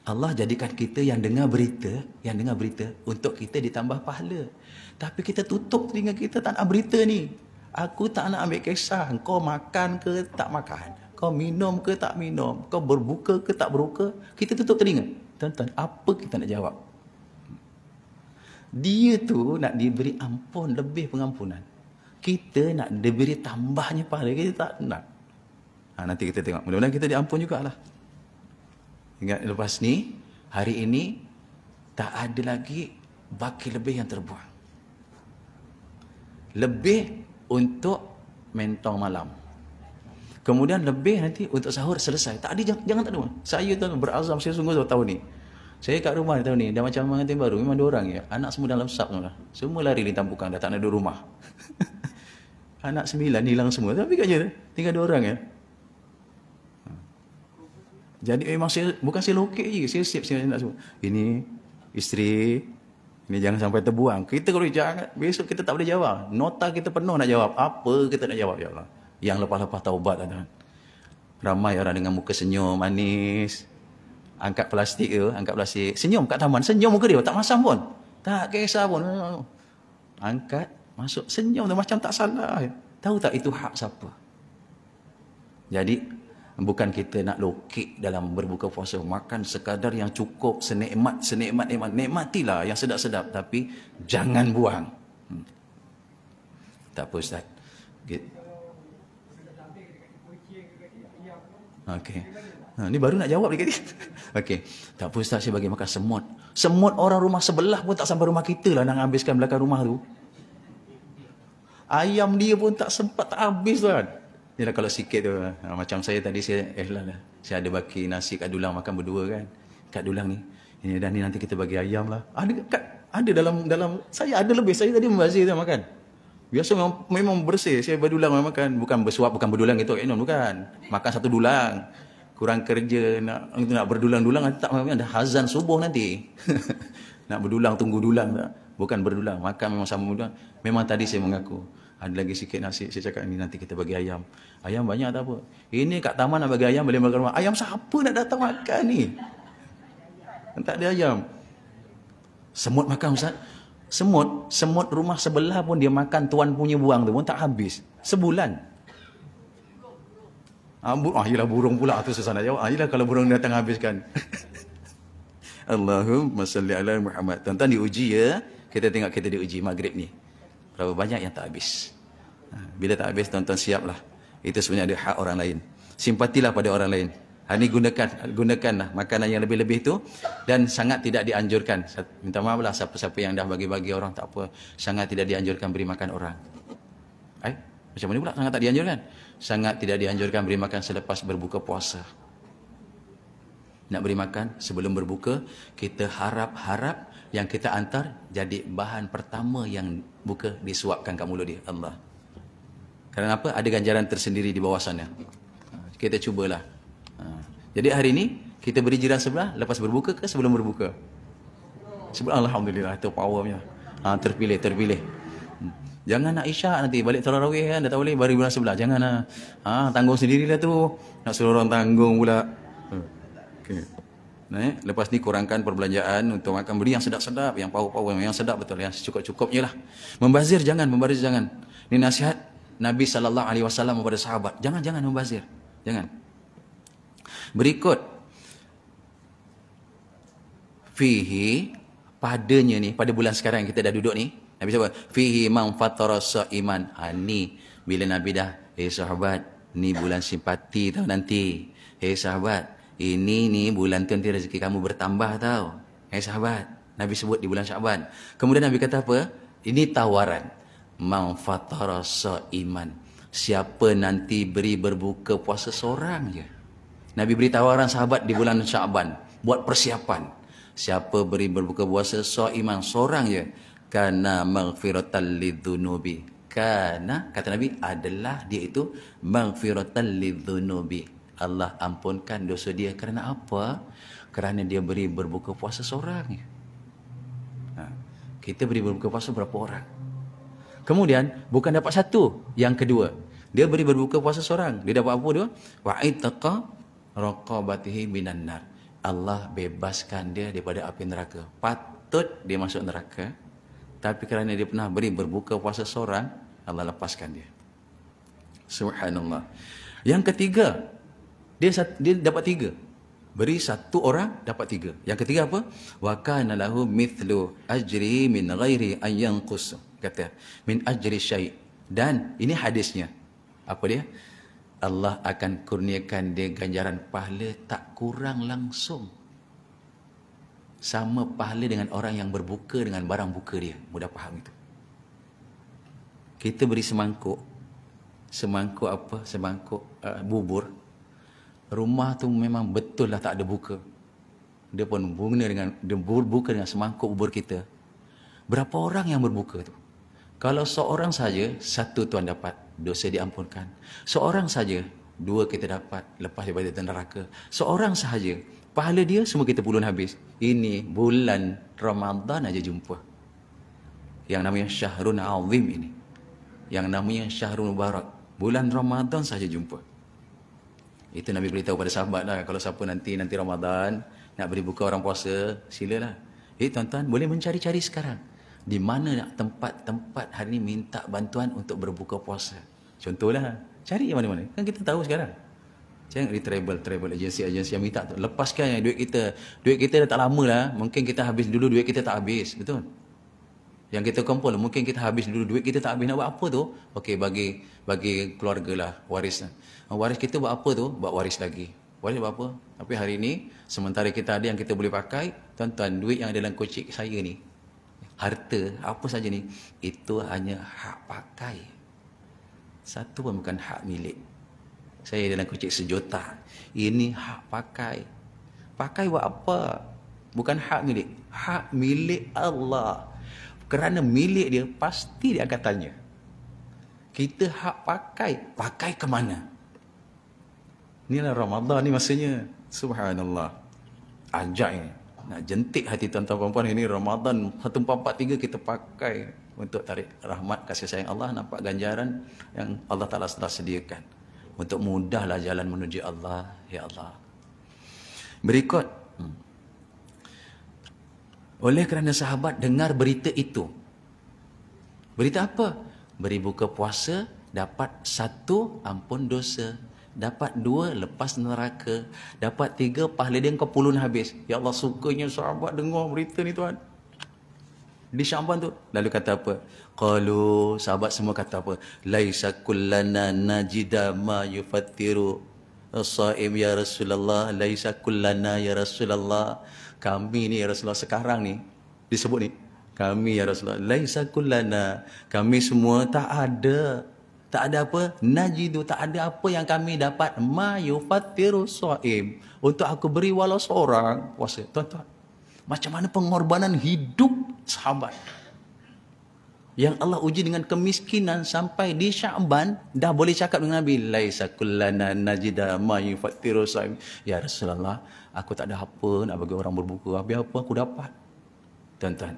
Allah jadikan kita yang dengar berita, yang dengar berita untuk kita ditambah pahala. Tapi kita tutup telinga kita tak nak berita ni. Aku tak nak ambil kisah kau makan ke tak makan, kau minum ke tak minum, kau berbuka ke tak berbuka, kita tutup telinga. Tuan-tuan, apa kita nak jawab? Dia tu nak diberi ampun lebih pengampunan. Kita nak diberi tambahnya pahala, kita tak nak. Ha, nanti kita tengok. Mudah-mudahan kita diampun juga lah. Ingat lepas ni, hari ini, tak ada lagi baki lebih yang terbuang. Lebih untuk mentong malam. Kemudian lebih nanti untuk sahur selesai. Tak ada, jangan, jangan tak ada. Saya tuan berazam, saya sungguh tahu ni. Saya kat rumah tahun ni, dah macam mengantin baru, memang dua orang ya. Anak semua dalam sap lah. Semua lari lintang bukan, dah tak ada rumah. [laughs] Anak sembilan hilang semua. Tapi katnya, tinggal dua orang ya. Jadi memang eh, saya bukan saya lokek je, saya siap saya nak semua. Ini isteri ini jangan sampai terbuang. Kita kalau jangan besok kita tak boleh jawab. Nota kita penuh nak jawab. Apa kita nak jawab ya Allah? Yang lepas-lepas taubat ada. Ramai orang dengan muka senyum manis. Angkat plastik ke, angkat plastik. Senyum kat taman, senyum muka dia tak masam pun. Tak kisah pun. Angkat, masuk senyum tu macam tak salah. Tahu tak itu hak siapa? Jadi Bukan kita nak lokek dalam berbuka puasa. Makan sekadar yang cukup, senikmat, senikmat, nikmat. Nikmatilah yang sedap-sedap. Tapi jangan buang. Hmm. Tak apa Ustaz. Okay. okay. Ha, ni baru nak jawab lagi. [laughs] Okay, Tak apa Ustaz, saya bagi makan semut. Semut orang rumah sebelah pun tak sampai rumah kita lah nak habiskan belakang rumah tu. Ayam dia pun tak sempat tak habis tu kan. Yalah kalau sikit tu ah, Macam saya tadi saya eh lah, lah. Saya ada baki nasi kat dulang makan berdua kan Kat dulang ni Ini dah ni nanti kita bagi ayam lah Ada kat ada dalam dalam saya ada lebih saya tadi membazir tu makan. Biasa memang, memang bersih saya berdulang makan bukan bersuap bukan berdulang gitu kan bukan. Makan satu dulang. Kurang kerja nak itu nak berdulang-dulang tak mungkin ada hazan subuh nanti. [laughs] nak berdulang tunggu dulang tak. Bukan berdulang makan memang sama dulang. Memang tadi saya mengaku. Ada lagi sikit nasi. Saya cakap ini nanti kita bagi ayam. Ayam banyak tak apa. Ini kat taman nak bagi ayam boleh makan rumah. Ayam siapa nak datang makan ni? Tak ada ayam. Semut makan Ustaz. Semut, semut rumah sebelah pun dia makan tuan punya buang tu pun tak habis. Sebulan. Ah, ah yelah burung pula tu susah nak jawab. Ah, yelah kalau burung datang habiskan. [laughs] Allahumma salli ala Muhammad. Tuan-tuan diuji ya. Kita tengok kita diuji maghrib ni berapa banyak yang tak habis. Ha, bila tak habis, tuan-tuan siaplah. Itu sebenarnya ada hak orang lain. Simpatilah pada orang lain. Hari ini gunakan, gunakanlah makanan yang lebih-lebih itu dan sangat tidak dianjurkan. Minta maaf lah siapa-siapa yang dah bagi-bagi orang, tak apa. Sangat tidak dianjurkan beri makan orang. Eh? Macam mana pula sangat tak dianjurkan? Sangat tidak dianjurkan beri makan selepas berbuka puasa. Nak beri makan sebelum berbuka, kita harap-harap yang kita antar jadi bahan pertama yang buka disuapkan kat mulut dia Allah kerana apa ada ganjaran tersendiri di bawah sana ha, kita cubalah ha. jadi hari ini kita beri jiran sebelah lepas berbuka ke sebelum berbuka sebelum Alhamdulillah itu powernya ha, terpilih terpilih hmm. Jangan nak isyak nanti balik tarawih kan dah tak boleh baru bulan sebelah. Janganlah. Ha tanggung sendirilah tu. Nak suruh orang tanggung pula. Hmm. Okay. Eh? Lepas ni kurangkan perbelanjaan untuk makan beli yang sedap-sedap, yang pau-pau yang sedap betul ya, secukup-cukupnya lah. Membazir jangan, membazir jangan. Ini nasihat Nabi sallallahu alaihi wasallam kepada sahabat. Jangan jangan membazir. Jangan. Berikut fihi padanya ni pada bulan sekarang yang kita dah duduk ni Nabi sahabat fihi man fatara saiman ha, bila Nabi dah eh sahabat ni bulan simpati tau nanti eh sahabat ini ni bulan tu nanti rezeki kamu bertambah tau. Eh sahabat, Nabi sebut di bulan Syaban. Kemudian Nabi kata apa? Ini tawaran. Man fatara iman. Siapa nanti beri berbuka puasa seorang je. Nabi beri tawaran sahabat di bulan Syaban. Buat persiapan. Siapa beri berbuka puasa so iman seorang je. Kana maghfiratan lidhunubi. Kana, kata Nabi, adalah dia itu maghfiratan lidhunubi. Allah ampunkan dosa dia kerana apa? Kerana dia beri berbuka puasa seorang. Ya. Ha. Kita beri berbuka puasa berapa orang? Kemudian, bukan dapat satu. Yang kedua, dia beri berbuka puasa seorang. Dia dapat apa dia? Wa'itaqa raqabatihi minan nar. Allah bebaskan dia daripada api neraka. Patut dia masuk neraka. Tapi kerana dia pernah beri berbuka puasa seorang, Allah lepaskan dia. Subhanallah. Yang ketiga, dia dia dapat tiga. Beri satu orang dapat tiga. Yang ketiga apa? Wa kana lahu mithlu ajri min ghairi an yanqus. Kata min ajri syai. Dan ini hadisnya. Apa dia? Allah akan kurniakan dia ganjaran pahala tak kurang langsung. Sama pahala dengan orang yang berbuka dengan barang buka dia. Mudah faham itu. Kita beri semangkuk. Semangkuk apa? Semangkuk uh, bubur rumah tu memang betul lah tak ada buka. Dia pun bunga dengan dia buka dengan semangkuk bubur kita. Berapa orang yang berbuka tu? Kalau seorang saja, satu tuan dapat dosa diampunkan. Seorang saja, dua kita dapat lepas daripada neraka. Seorang sahaja, pahala dia semua kita pulun habis. Ini bulan Ramadan aja jumpa. Yang namanya Syahrul Azim ini. Yang namanya Syahrul Mubarak. Bulan Ramadan saja jumpa. Itu Nabi beritahu pada sahabat lah. Kalau siapa nanti nanti Ramadan nak beri buka orang puasa, silalah. Eh hey, tuan-tuan, boleh mencari-cari sekarang. Di mana nak tempat-tempat hari ini minta bantuan untuk berbuka puasa. Contohlah, cari yang mana-mana. Kan kita tahu sekarang. Jangan di travel, travel agensi agency yang minta tu. Lepaskan duit kita. Duit kita dah tak lama lah. Mungkin kita habis dulu, duit kita tak habis. Betul? yang kita kumpul mungkin kita habis dulu duit kita tak habis nak buat apa tu okey bagi bagi keluarga lah waris oh, waris kita buat apa tu buat waris lagi waris buat apa tapi hari ini sementara kita ada yang kita boleh pakai tuan-tuan duit yang ada dalam kocik saya ni harta apa saja ni itu hanya hak pakai satu pun bukan hak milik saya dalam kocik sejuta ini hak pakai pakai buat apa bukan hak milik hak milik Allah kerana milik dia pasti dia akan tanya kita hak pakai pakai ke mana inilah Ramadan ni maksudnya subhanallah ajak ini nak jentik hati tuan-tuan puan-puan ini Ramadan 1443 kita pakai untuk tarik rahmat kasih sayang Allah nampak ganjaran yang Allah Ta'ala telah sediakan untuk mudahlah jalan menuju Allah ya Allah berikut oleh kerana sahabat dengar berita itu. Berita apa? Beri buka puasa, dapat satu ampun dosa. Dapat dua lepas neraka. Dapat tiga pahala dia kau pulun habis. Ya Allah sukanya sahabat dengar berita ni tuan. Di Syamban tu. Lalu kata apa? Kalau sahabat semua kata apa? Laisa kullana najida ma yufattiru. Asaim ya Rasulullah. Laisa kullana ya Rasulullah kami ni ya Rasulullah sekarang ni disebut ni kami ya Rasulullah laisa kullana kami semua tak ada tak ada apa najidu tak ada apa yang kami dapat ma'yu yufattiru saim untuk aku beri walau seorang puasa tuan-tuan macam mana pengorbanan hidup sahabat yang Allah uji dengan kemiskinan sampai di Syaban dah boleh cakap dengan Nabi laisa kullana najida ma'yu yufattiru saim ya Rasulullah aku tak ada apa nak bagi orang berbuka habis apa aku dapat tuan-tuan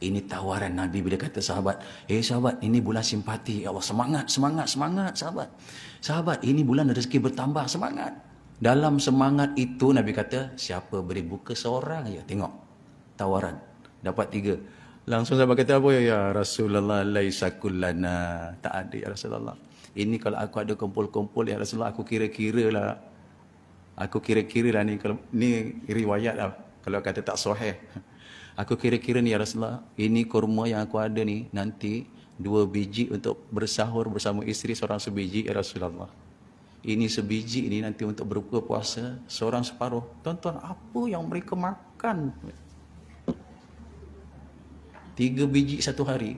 ini tawaran Nabi bila kata sahabat eh hey, sahabat ini bulan simpati ya Allah semangat semangat semangat sahabat sahabat ini bulan rezeki bertambah semangat dalam semangat itu Nabi kata siapa beri buka seorang ya tengok tawaran dapat tiga langsung sahabat kata apa ya Rasulullah laisa kullana tak ada ya Rasulullah ini kalau aku ada kumpul-kumpul ya Rasulullah aku kira-kira lah Aku kira-kira lah ni kalau ni riwayat lah kalau kata tak sahih. Aku kira-kira ni ya Rasulullah, ini kurma yang aku ada ni nanti dua biji untuk bersahur bersama isteri seorang sebiji ya Rasulullah. Ini sebiji ini nanti untuk berbuka puasa seorang separuh. Tonton apa yang mereka makan? Tiga biji satu hari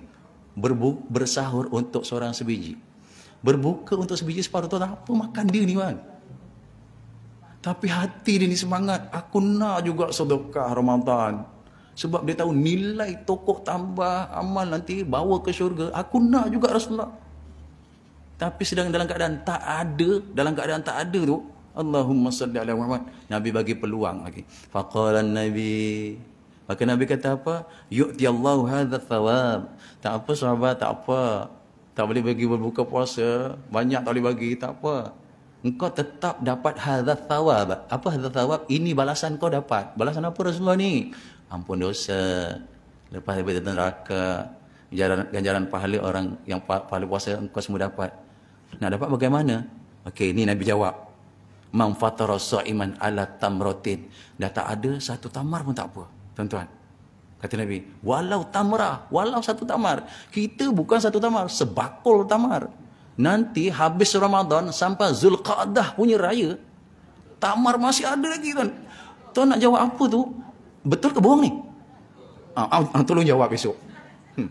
berbu bersahur untuk seorang sebiji. Berbuka untuk sebiji separuh tuan apa makan dia ni bang? Tapi hati dia ni semangat. Aku nak juga sedekah Ramadan. Sebab dia tahu nilai tokoh tambah amal nanti bawa ke syurga. Aku nak juga Rasulullah. Tapi sedang dalam keadaan tak ada. Dalam keadaan tak ada tu. Allahumma salli ala Muhammad. Nabi bagi peluang lagi. Faqalan Nabi. Maka Nabi kata apa? Yu'ti Allahu hadha thawab. Tak apa sahabat, tak apa. Tak boleh bagi berbuka puasa. Banyak tak boleh bagi, tak apa engkau tetap dapat hadat tawab. Apa hadat tawab? Ini balasan kau dapat. Balasan apa Rasulullah ni? Ampun dosa. Lepas daripada neraka. Ganjaran, ganjaran pahala orang yang pahala puasa engkau semua dapat. Nak dapat bagaimana? Okey, ini Nabi jawab. Man fatara iman ala tamrotin. Dah tak ada satu tamar pun tak apa. Tuan-tuan. Kata Nabi, walau tamrah, walau satu tamar. Kita bukan satu tamar, sebakul tamar. Nanti habis Ramadan sampai Zulqa'dah punya raya. Tamar masih ada lagi kan? Tuan nak jawab apa tu? Betul ke bohong ni? Ah, ah, ah, tolong jawab besok. Hmm.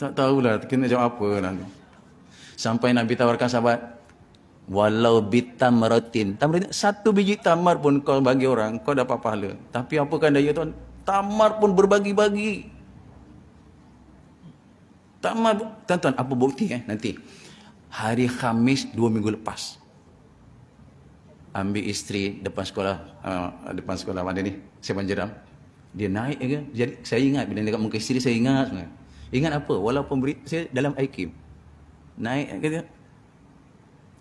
Tak tahulah kena jawab apa nanti. Sampai Nabi tawarkan sahabat. Walau bitamratin. Tamratin, satu biji tamar pun kau bagi orang. Kau dapat pahala. Tapi apakan daya tuan? Tamar pun berbagi-bagi. Tak mahu, tuan-tuan, apa bukti eh, nanti? Hari Khamis, dua minggu lepas. Ambil isteri depan sekolah, uh, depan sekolah mana ni? Saya panjeram. Dia naik ke? Jadi, saya ingat, bila dekat muka isteri, saya ingat. Sebenarnya. Ingat apa? Walaupun beri, saya dalam IKIM. Naik ke dia?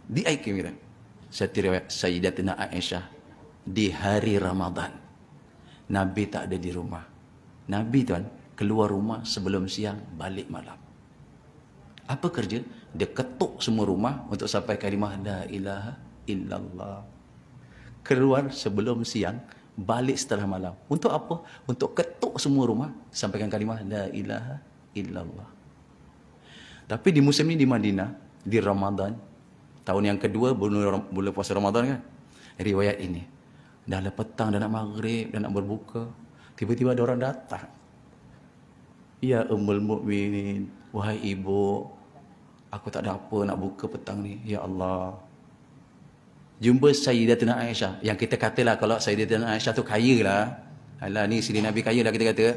Di IKIM kita. Saya tiriwayat Sayyidatina Aisyah. Di hari Ramadan. Nabi tak ada di rumah. Nabi tuan, keluar rumah sebelum siang, balik malam. Apa kerja? Dia ketuk semua rumah untuk sampai kalimah La ilaha illallah. Keluar sebelum siang, balik setelah malam. Untuk apa? Untuk ketuk semua rumah, sampaikan kalimah La ilaha illallah. Tapi di musim ni di Madinah, di Ramadan, tahun yang kedua bulan puasa Ramadan kan, riwayat ini. Dah lepas petang, dah nak maghrib, dah nak berbuka. Tiba-tiba ada orang datang. Ya Ummul Mu'minin, wahai ibu, Aku tak ada apa nak buka petang ni. Ya Allah. Jumpa Sayyidatina Aisyah. Yang kita katalah kalau Sayyidatina Aisyah tu kaya lah. Alah ni sini Nabi kaya lah kita kata.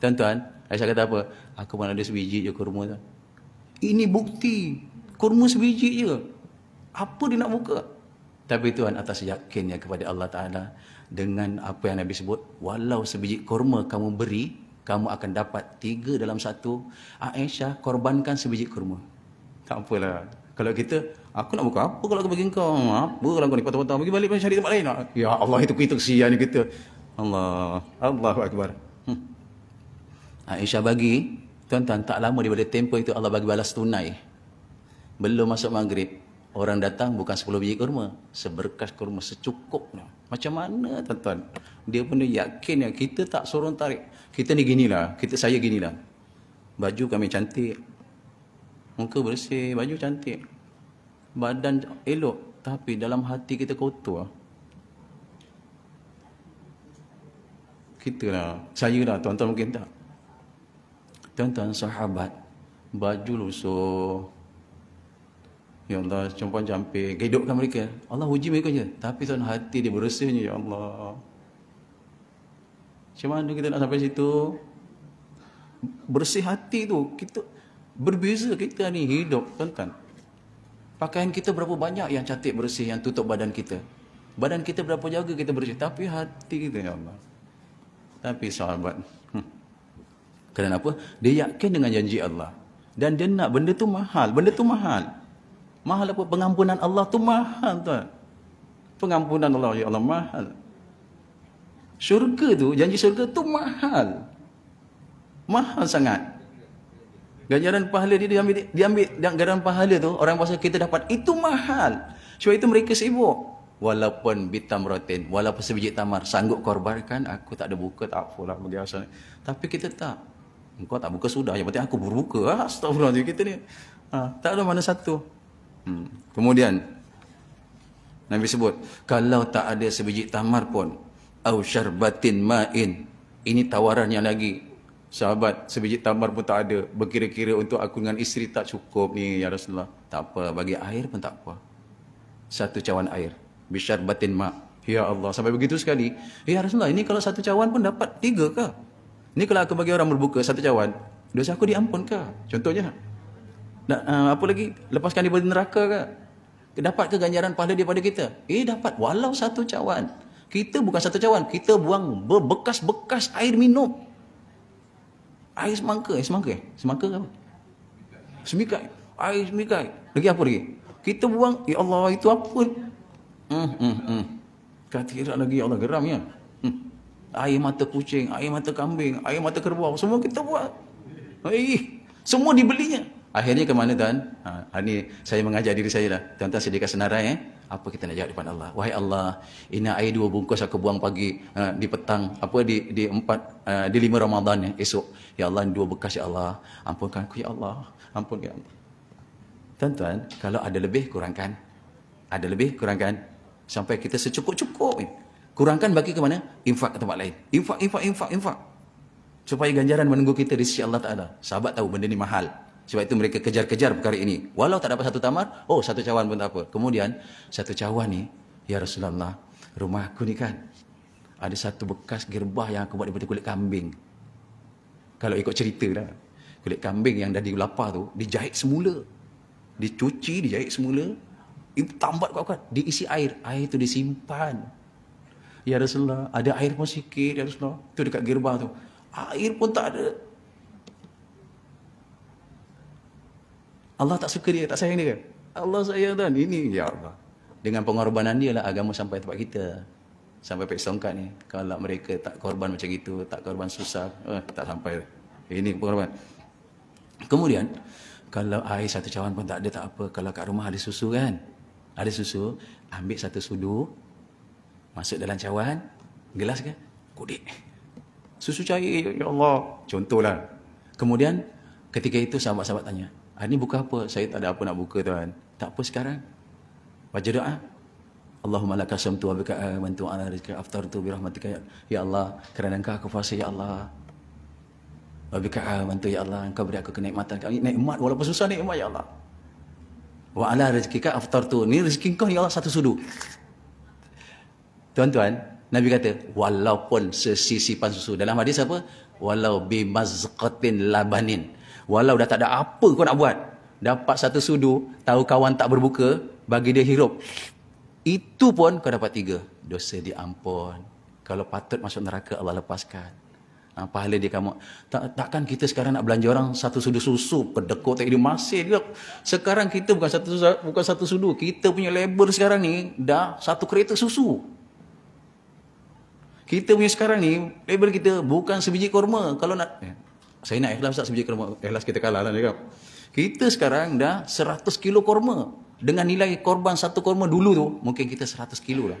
Tuan-tuan, Aisyah kata apa? Aku pun ada sebiji je kurma tu. Ini bukti. Kurma sebiji je. Apa dia nak buka? Tapi tuan atas yakinnya kepada Allah Ta'ala. Dengan apa yang Nabi sebut. Walau sebiji kurma kamu beri. Kamu akan dapat tiga dalam satu. Aisyah korbankan sebiji kurma. Tak apalah. Kalau kita, aku nak buka apa kalau aku bagi kau? Apa kalau kau ni patah-patah pergi balik pergi cari tempat lain? Ya Allah, itu kita kesian kita. Allah, Allahu Akbar. Hmm. Aisyah bagi, tuan-tuan, tak lama daripada tempoh itu Allah bagi balas tunai. Belum masuk maghrib, orang datang bukan 10 biji kurma, seberkas kurma secukupnya. Macam mana tuan-tuan? Dia pun yakin yang kita tak sorong tarik. Kita ni ginilah, kita saya ginilah. Baju kami cantik, Muka bersih, baju cantik. Badan elok tapi dalam hati kita kotor. Kita lah, saya lah tuan-tuan mungkin tak. Tuan-tuan sahabat, baju lusuh. Ya Allah, cempuan campik. Gedukkan mereka. Allah uji mereka je. Tapi tuan hati dia bersih bersihnya, Ya Allah. Macam mana kita nak sampai situ? Bersih hati tu. Kita, Berbeza kita ni hidup, tuan-tuan. Pakaian kita berapa banyak yang cantik bersih yang tutup badan kita. Badan kita berapa jaga kita bersih. Tapi hati kita, ya Allah. Tapi sahabat. Hmm. Kerana apa? Dia yakin dengan janji Allah. Dan dia nak benda tu mahal. Benda tu mahal. Mahal apa? Pengampunan Allah tu mahal, tuan. Pengampunan Allah, ya Allah, mahal. Syurga tu, janji syurga tu mahal. Mahal sangat. Ganjaran pahala dia diambil, diambil ganjaran pahala tu, orang puasa kita dapat, itu mahal. Sebab itu mereka sibuk. Walaupun bitam rotin, walaupun sebiji tamar, sanggup korbankan, aku tak ada buka, tak apalah. Bagi asal. Tapi kita tak. Engkau tak buka sudah, yang penting aku berbuka. Ah, astagfirullahaladzim, kita ni. Ha, tak ada mana satu. Hmm. Kemudian, Nabi sebut, kalau tak ada sebiji tamar pun, au syarbatin ma'in, ini tawaran yang lagi sahabat sebiji tamar pun tak ada berkira-kira untuk aku dengan isteri tak cukup ni ya Rasulullah tak apa bagi air pun tak apa satu cawan air bisyar batin mak ya Allah sampai begitu sekali ya Rasulullah ini kalau satu cawan pun dapat tiga ke ini kalau aku bagi orang berbuka satu cawan dosa aku diampun ke contohnya nak, uh, apa lagi lepaskan dia dari neraka ke dapat ke ganjaran pahala daripada kita eh dapat walau satu cawan kita bukan satu cawan kita buang bekas-bekas air minum air semangka air semangka eh semangka apa semikai air semikai lagi apa lagi kita buang ya Allah itu apa hmm hmm hmm kata lagi ya Allah geramnya hmm. air mata kucing air mata kambing air mata kerbau semua kita buat. eh semua dibelinya Akhirnya ke mana tuan? Ha, ini ha, saya mengajar diri saya lah. Tuan-tuan sediakan senarai eh. Apa kita nak jawab depan Allah? Wahai Allah, ini air dua bungkus aku buang pagi, uh, di petang, apa di di empat, uh, di lima Ramadan eh, esok. Ya Allah, dua bekas ya Allah. Ampunkan aku ya Allah. Ampun ya Allah. Tuan-tuan, kalau ada lebih, kurangkan. Ada lebih, kurangkan. Sampai kita secukup-cukup. Eh. Kurangkan bagi ke mana? Infak ke tempat lain. Infak, infak, infak, infak. Supaya ganjaran menunggu kita di sisi Allah Ta'ala. Sahabat tahu benda ni mahal. Sebab itu mereka kejar-kejar perkara ini. Walau tak dapat satu tamar, oh satu cawan pun tak apa. Kemudian, satu cawan ni, Ya Rasulullah, rumah aku ni kan, ada satu bekas gerbah yang aku buat daripada kulit kambing. Kalau ikut cerita dah, kulit kambing yang dah dilapar tu, dijahit semula. Dicuci, dijahit semula. Itu tambat kuat-kuat. Diisi air. Air tu disimpan. Ya Rasulullah, ada air pun sikit, Ya Rasulullah. Itu dekat gerbah tu. Air pun tak ada. Allah tak suka dia, tak sayang dia. Allah sayang dan Ini ya Allah. Dengan pengorbanan dia lah agama sampai tempat kita. Sampai pek Songkat ni. Kalau mereka tak korban macam itu, tak korban susah, eh, tak sampai. Ini pengorban. Kemudian, kalau air satu cawan pun tak ada, tak apa. Kalau kat rumah ada susu kan? Ada susu, ambil satu sudu, masuk dalam cawan, gelas kan? Kudik. Susu cair, ya Allah. Contohlah. Kemudian, ketika itu sahabat-sahabat tanya, ini ah, buka apa? Saya tak ada apa nak buka tuan. Tak apa sekarang. Baca doa. Allahumma laka samtu wa bika amantu eh, ala rizqa aftartu bi rahmatika ya-, ya Allah kerana engkau aku fasih ya Allah. Wa bika amantu eh, ya Allah engkau beri aku kenikmatan kami nikmat walaupun susah nikmat ya Allah. Wa ala rizqika tu ni rezeki Engkau ya Allah satu sudu. Tuan-tuan, Nabi kata walaupun sesisipan susu dalam hadis apa? Walau bi mazqatin labanin. Walau dah tak ada apa kau nak buat. Dapat satu sudu, tahu kawan tak berbuka, bagi dia hirup. Itu pun kau dapat tiga. Dosa diampun. Kalau patut masuk neraka, Allah lepaskan. Ha, pahala dia kamu. Tak, takkan kita sekarang nak belanja orang satu sudu susu, pedekuk tak dia masih dia. Sekarang kita bukan satu bukan satu sudu. Kita punya labor sekarang ni dah satu kereta susu. Kita punya sekarang ni, label kita bukan sebiji korma. Kalau nak, eh, saya nak ikhlas tak sebiji kurma ikhlas kita kalah lah dia kita sekarang dah 100 kilo korma dengan nilai korban satu korma dulu tu mungkin kita 100 kilo lah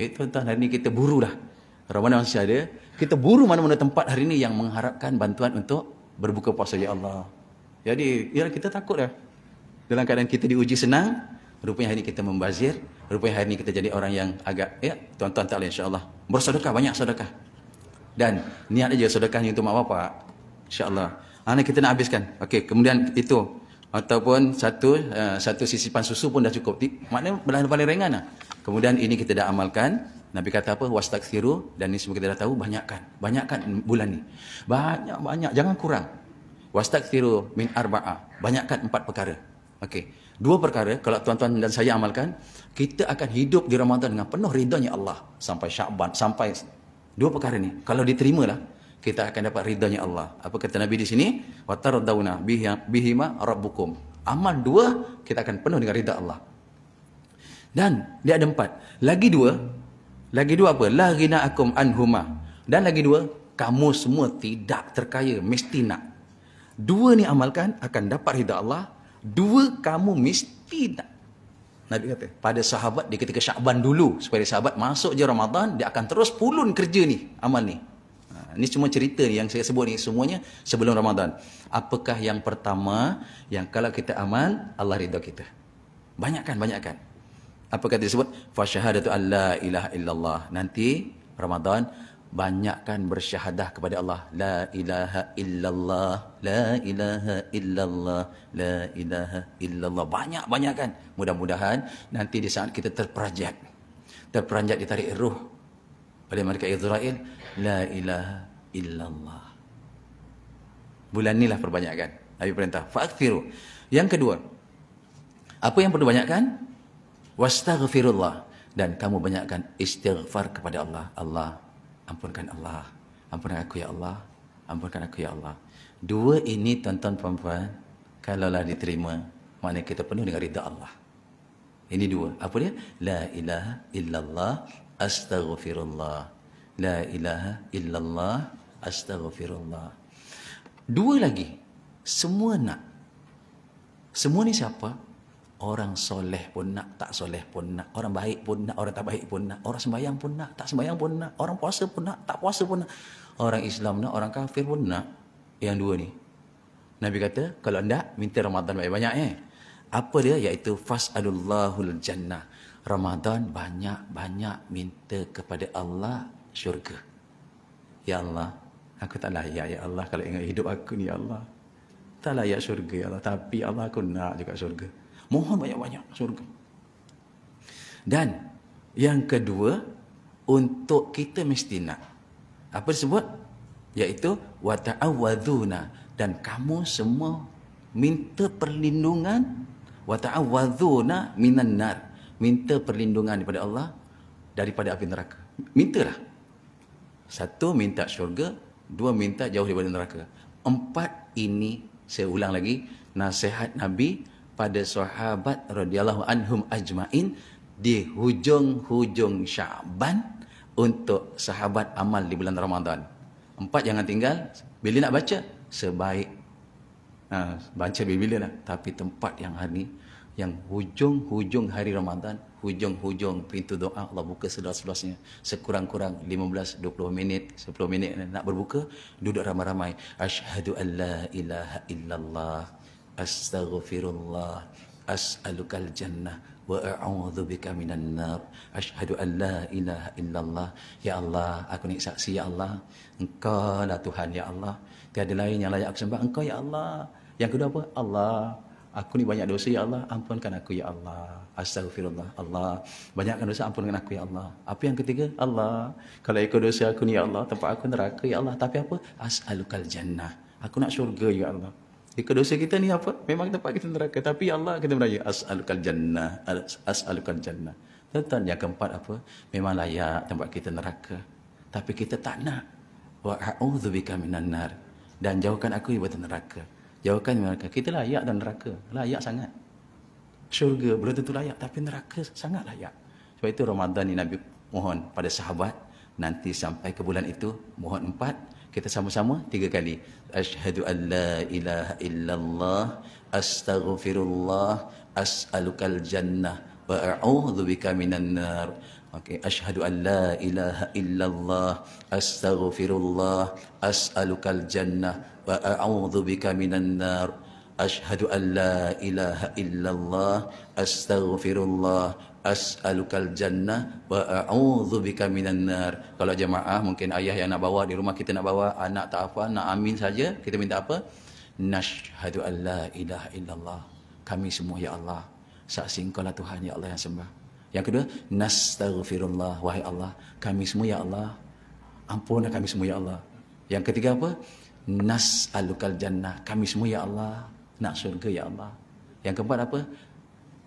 eh tuan-tuan hari ni kita buru lah Ramadan masih ada kita buru mana-mana tempat hari ni yang mengharapkan bantuan untuk berbuka puasa ya Allah jadi ya kita takut lah dalam keadaan kita diuji senang rupanya hari ini kita membazir rupanya hari ini kita jadi orang yang agak ya tuan-tuan tak lah insyaAllah bersadukah banyak sadukah dan niat aja sedekah ni untuk mak bapak insyaallah ana ah, kita nak habiskan okey kemudian itu ataupun satu uh, satu sisipan susu pun dah cukup maknanya benda paling ringanlah. kemudian ini kita dah amalkan Nabi kata apa wastakthiru dan ini semua kita dah tahu banyakkan banyakkan bulan ni banyak banyak jangan kurang wastakthiru min arba'a banyakkan empat perkara okey dua perkara kalau tuan-tuan dan saya amalkan kita akan hidup di Ramadan dengan penuh ridhanya Allah sampai syakban sampai Dua perkara ni. Kalau diterima lah, kita akan dapat ridhanya Allah. Apa kata Nabi di sini? Watardawna bihima rabbukum. Amal dua, kita akan penuh dengan ridha Allah. Dan dia ada empat. Lagi dua, lagi dua apa? La akum anhumah. Dan lagi dua, kamu semua tidak terkaya, mesti nak. Dua ni amalkan, akan dapat ridha Allah. Dua, kamu mesti nak. Nabi kata, pada sahabat di ketika syakban dulu supaya sahabat masuk je Ramadan dia akan terus pulun kerja ni, amal ni. Ini ha, semua cerita ni yang saya sebut ni semuanya sebelum Ramadan. Apakah yang pertama yang kalau kita amal Allah ridha kita? Banyakkan, banyakkan. Apakah kata disebut? Fa syahadatu alla ilaha illallah. Nanti Ramadan banyakkan bersyahadah kepada Allah la ilaha illallah la ilaha illallah la ilaha illallah banyak-banyakkan mudah-mudahan nanti di saat kita terperanjat terperanjat ditarik ruh oleh mereka Israel. la ilaha illallah bulan inilah perbanyakkan Nabi perintah fa'akthiru yang kedua apa yang perlu banyakkan wastaghfirullah dan kamu banyakkan istighfar kepada Allah Allah ampunkan Allah. Ampunkan aku ya Allah. Ampunkan aku ya Allah. Dua ini tuan-tuan perempuan, kalaulah diterima, maknanya kita penuh dengan rida Allah. Ini dua. Apa dia? La ilaha illallah astaghfirullah. La ilaha illallah astaghfirullah. Dua lagi. Semua nak. Semua ni siapa? Orang soleh pun nak, tak soleh pun nak. Orang baik pun nak, orang tak baik pun nak. Orang sembahyang pun nak, tak sembahyang pun nak. Orang puasa pun nak, tak puasa pun nak. Orang Islam nak, orang kafir pun nak. Yang dua ni. Nabi kata, kalau anda minta Ramadan banyak-banyak eh. Apa dia? Iaitu fas'alullahul jannah. Ramadan banyak-banyak minta kepada Allah syurga. Ya Allah, aku tak layak ya Allah kalau ingat hidup aku ni ya Allah. Tak layak syurga ya Allah. Tapi Allah aku nak juga syurga. Mohon banyak-banyak surga. Dan yang kedua, untuk kita mesti nak. Apa disebut? Iaitu, wata'awwaduna. Dan kamu semua minta perlindungan. Wata'awwaduna minan nar. Minta perlindungan daripada Allah daripada api neraka. Mintalah. Satu, minta syurga. Dua, minta jauh daripada neraka. Empat, ini saya ulang lagi. Nasihat Nabi pada sahabat radhiyallahu anhum ajmain di hujung-hujung Syaban untuk sahabat amal di bulan Ramadan. Empat jangan tinggal bila nak baca sebaik ha, baca bila lah tapi tempat yang hari yang hujung-hujung hari Ramadan hujung-hujung pintu doa Allah buka seluas-luasnya sekurang-kurang 15 20 minit 10 minit nak berbuka duduk ramai-ramai asyhadu alla ilaha illallah astaghfirullah as'alukal jannah wa a'udzu bika minan nar asyhadu an la ilaha illallah ya allah aku ni saksi ya allah engkau lah tuhan ya allah tiada lain yang layak aku sembah engkau ya allah yang kedua apa allah Aku ni banyak dosa, Ya Allah. Ampunkan aku, Ya Allah. Astagfirullah, Allah. Banyakkan dosa, ampunkan aku, Ya Allah. Apa yang ketiga? Allah. Kalau ikut dosa aku ni, Ya Allah. Tempat aku neraka, Ya Allah. Tapi apa? As'alukal jannah. Aku nak syurga, Ya Allah. Jika dosa kita ni apa? Memang tempat kita neraka. Tapi Allah kita beraya. As'alukal jannah. As'alukal jannah. Tentang yang keempat apa? Memang layak tempat kita neraka. Tapi kita tak nak. Wa'a'udhubika minan nar. Dan jauhkan aku ibu neraka. Jauhkan neraka. Kita layak dan neraka. Layak sangat. Syurga belum tentu layak. Tapi neraka sangat layak. Sebab itu Ramadan ni Nabi mohon pada sahabat. Nanti sampai ke bulan itu. Mohon Empat. Kita sama-sama tiga kali. Ashhadu an la ilaha illallah, astaghfirullah, as'alukal jannah wa a'udzu bika minan nar. Okay. ashhadu an la ilaha illallah, astaghfirullah, as'alukal jannah wa a'udzu bika minan nar. Ashhadu an la ilaha illallah, astaghfirullah, as'alukal jannah wa a'udzu bika minan nar. Kalau jemaah mungkin ayah yang nak bawa di rumah kita nak bawa anak tak apa nak amin saja kita minta apa? Nashhadu an la ilaha illallah. Kami semua ya Allah. Saksi engkau lah Tuhan ya Allah yang sembah. Yang kedua, nastaghfirullah wahai Allah. Kami semua ya Allah. Ampunlah kami semua ya Allah. Yang ketiga apa? Nas'alukal jannah. Kami semua ya Allah. Nak surga ya Allah. Yang keempat apa?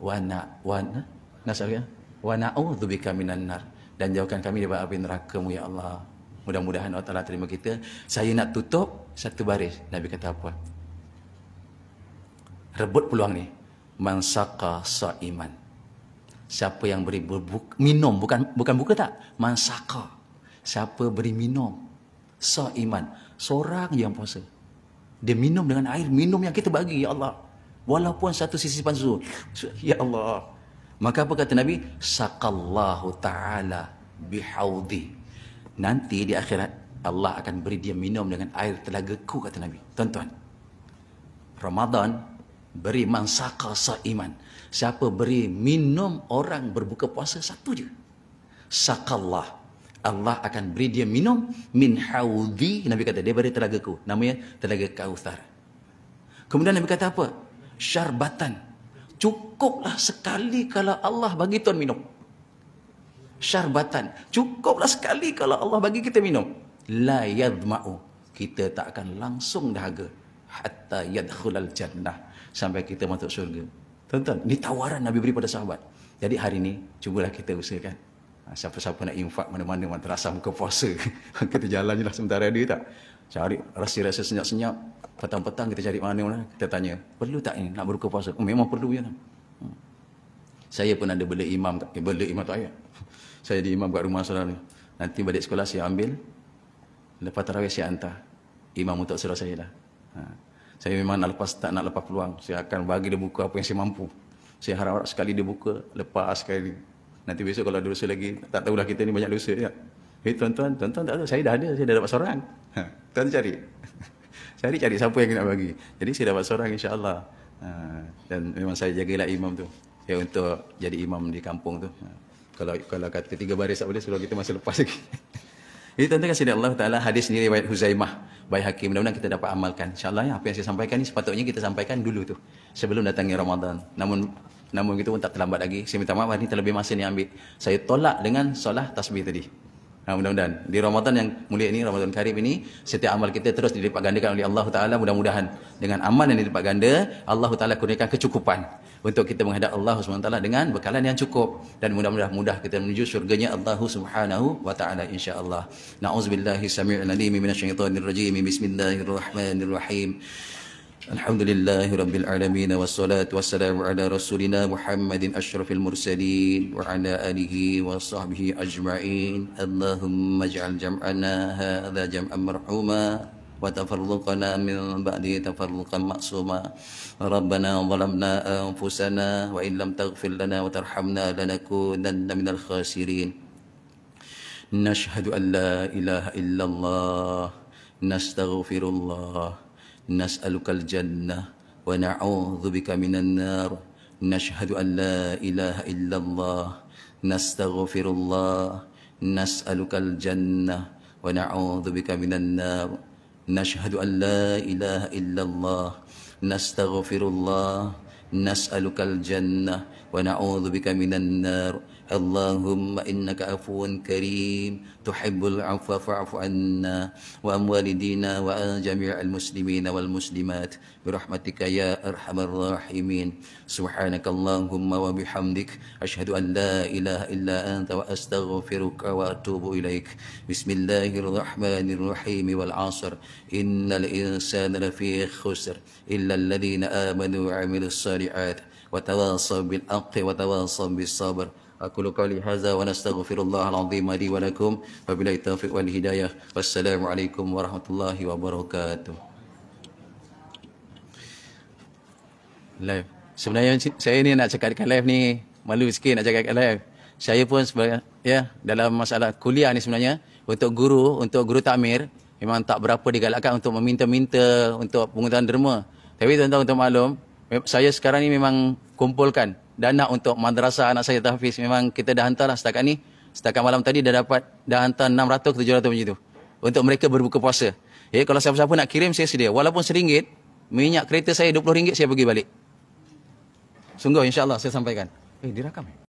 Wana, wana, Nasabnya wa na'udzubika minan nar dan jauhkan kami daripada api neraka-Mu ya Allah. Mudah-mudahan Allah Taala terima kita. Saya nak tutup satu baris. Nabi kata apa? Rebut peluang ni. Man saqa saiman. Siapa yang beri berbuka, minum bukan bukan buka tak? Man saqa. Siapa beri minum saiman. Seorang yang puasa. Dia minum dengan air minum yang kita bagi ya Allah. Walaupun satu sisi pansu Ya Allah. Maka apa kata Nabi? Saqallahu ta'ala bihawdi. Nanti di akhirat, Allah akan beri dia minum dengan air ku kata Nabi. Tuan-tuan, Ramadan beri mansaqa sa'iman. Siapa beri minum orang berbuka puasa satu je. Saqallah. Allah akan beri dia minum min hawdi. Nabi kata, dia beri telagaku. Namanya telaga kauthar. Kemudian Nabi kata apa? Syarbatan. Syarbatan. Cukuplah sekali kalau Allah bagi tuan minum. Syarbatan. Cukuplah sekali kalau Allah bagi kita minum. La yadma'u. Kita tak akan langsung dahaga. Hatta yadkhulal jannah. Sampai kita masuk syurga. Tuan-tuan, ini tawaran Nabi beri pada sahabat. Jadi hari ini, cubalah kita usahakan. Ha, siapa-siapa nak infak mana-mana, mana terasa muka puasa. [laughs] kita jalan je lah sementara dia tak. Cari rasa-rasa senyap-senyap. Petang-petang kita cari mana lah. Kita tanya, perlu tak ini nak berbuka puasa? Oh, memang perlu ya. Hmm. Saya pun ada bela imam. Eh, bela imam tu ayat. [laughs] Saya di imam kat rumah saudara ni. Nanti balik sekolah saya ambil. Lepas tarawih saya hantar. Imam untuk saudara saya lah. Ha. Saya memang nak lepas, tak nak lepas peluang. Saya akan bagi dia buka apa yang saya mampu. Saya harap-harap sekali dia buka, lepas sekali. Nanti besok kalau ada dosa lagi, tak tahulah kita ni banyak dosa. Ya. Hei eh, tuan-tuan, tuan-tuan tak tahu. Saya dah ada, saya dah dapat seorang. Ha. Tuan cari. [laughs] cari-cari siapa yang nak bagi. Jadi saya dapat seorang Insyaallah allah ha, dan memang saya jagalah imam tu. Ya untuk jadi imam di kampung tu. Ha, kalau kalau kata tiga baris tak boleh, seluruh kita masih lepas lagi. Ini [laughs] tentu kasih dari Allah Ta'ala hadis sendiri riwayat Huzaimah Baik Hakim, mudah-mudahan kita dapat amalkan InsyaAllah ya, apa yang saya sampaikan ni sepatutnya kita sampaikan dulu tu Sebelum datangnya Ramadan Namun namun kita pun tak terlambat lagi Saya minta maaf, hari ini terlebih masa ni ambil Saya tolak dengan solah tasbih tadi Ha, mudah-mudahan di Ramadan yang mulia ini Ramadan Karim ini setiap amal kita terus dilipat gandakan oleh Allah Taala mudah-mudahan dengan amal yang dilipat ganda Allah Taala kurniakan kecukupan untuk kita menghadap Allah Subhanahu Taala dengan bekalan yang cukup dan mudah-mudahan mudah kita menuju syurganya Allah Subhanahu Wa Taala insya-Allah. Na'udzubillahi samii'il 'alim minasyaitonir rajim. Bismillahirrahmanirrahim. Alhamdulillahirabbil alamin wassalatu wassalamu ala rasulina Muhammadin asyrafil mursalin wa ala alihi wa ajma'in Allahumma ij'al jam'ana hadha jam'an marhuma wa tafarruqana min ba'di tafarruqan ma'suma Rabbana zalamna anfusana wa in lam taghfir lana wa tarhamna lanakunanna minal khasirin Nashhadu an la ilaha illallah nastaghfirullah nas'alukal jannah wa na'udzu bika minan nar nashhadu an la ilaha illallah nastaghfirullah nas'alukal jannah wa na'udzu bika minan nar nashhadu an la ilaha illallah nastaghfirullah nas'alukal jannah wa na'udzu bika minan nar اللهم إنك عفو كريم تحب العفو فاعف عنا وعن والدينا وعن جميع المسلمين والمسلمات برحمتك يا أرحم الراحمين سبحانك اللهم وبحمدك أشهد أن لا إله إلا أنت وأستغفرك وأتوب إليك بسم الله الرحمن الرحيم والعصر إن الإنسان لفي خسر إلا الذين آمنوا وعملوا الصالحات وتواصوا بالحق وتواصوا بالصبر أقول قولي هذا ونستغفر الله العظيم لي ولكم وبالله التوفيق والهداية والسلام عليكم ورحمة الله وبركاته live. Sebenarnya saya ni nak cakap dekat live ni malu sikit nak cakap dekat live. Saya pun sebenarnya ya dalam masalah kuliah ni sebenarnya untuk guru, untuk guru takmir memang tak berapa digalakkan untuk meminta-minta untuk pengutusan derma. Tapi tuan-tuan untuk maklum, saya sekarang ni memang kumpulkan dana untuk madrasah anak saya Tahfiz memang kita dah hantarlah setakat ni setakat malam tadi dah dapat dah hantar 600 ke 700 macam tu untuk mereka berbuka puasa ya eh, kalau siapa-siapa nak kirim saya sedia walaupun seringgit minyak kereta saya 20 ringgit saya pergi balik sungguh insyaallah saya sampaikan eh direkam eh?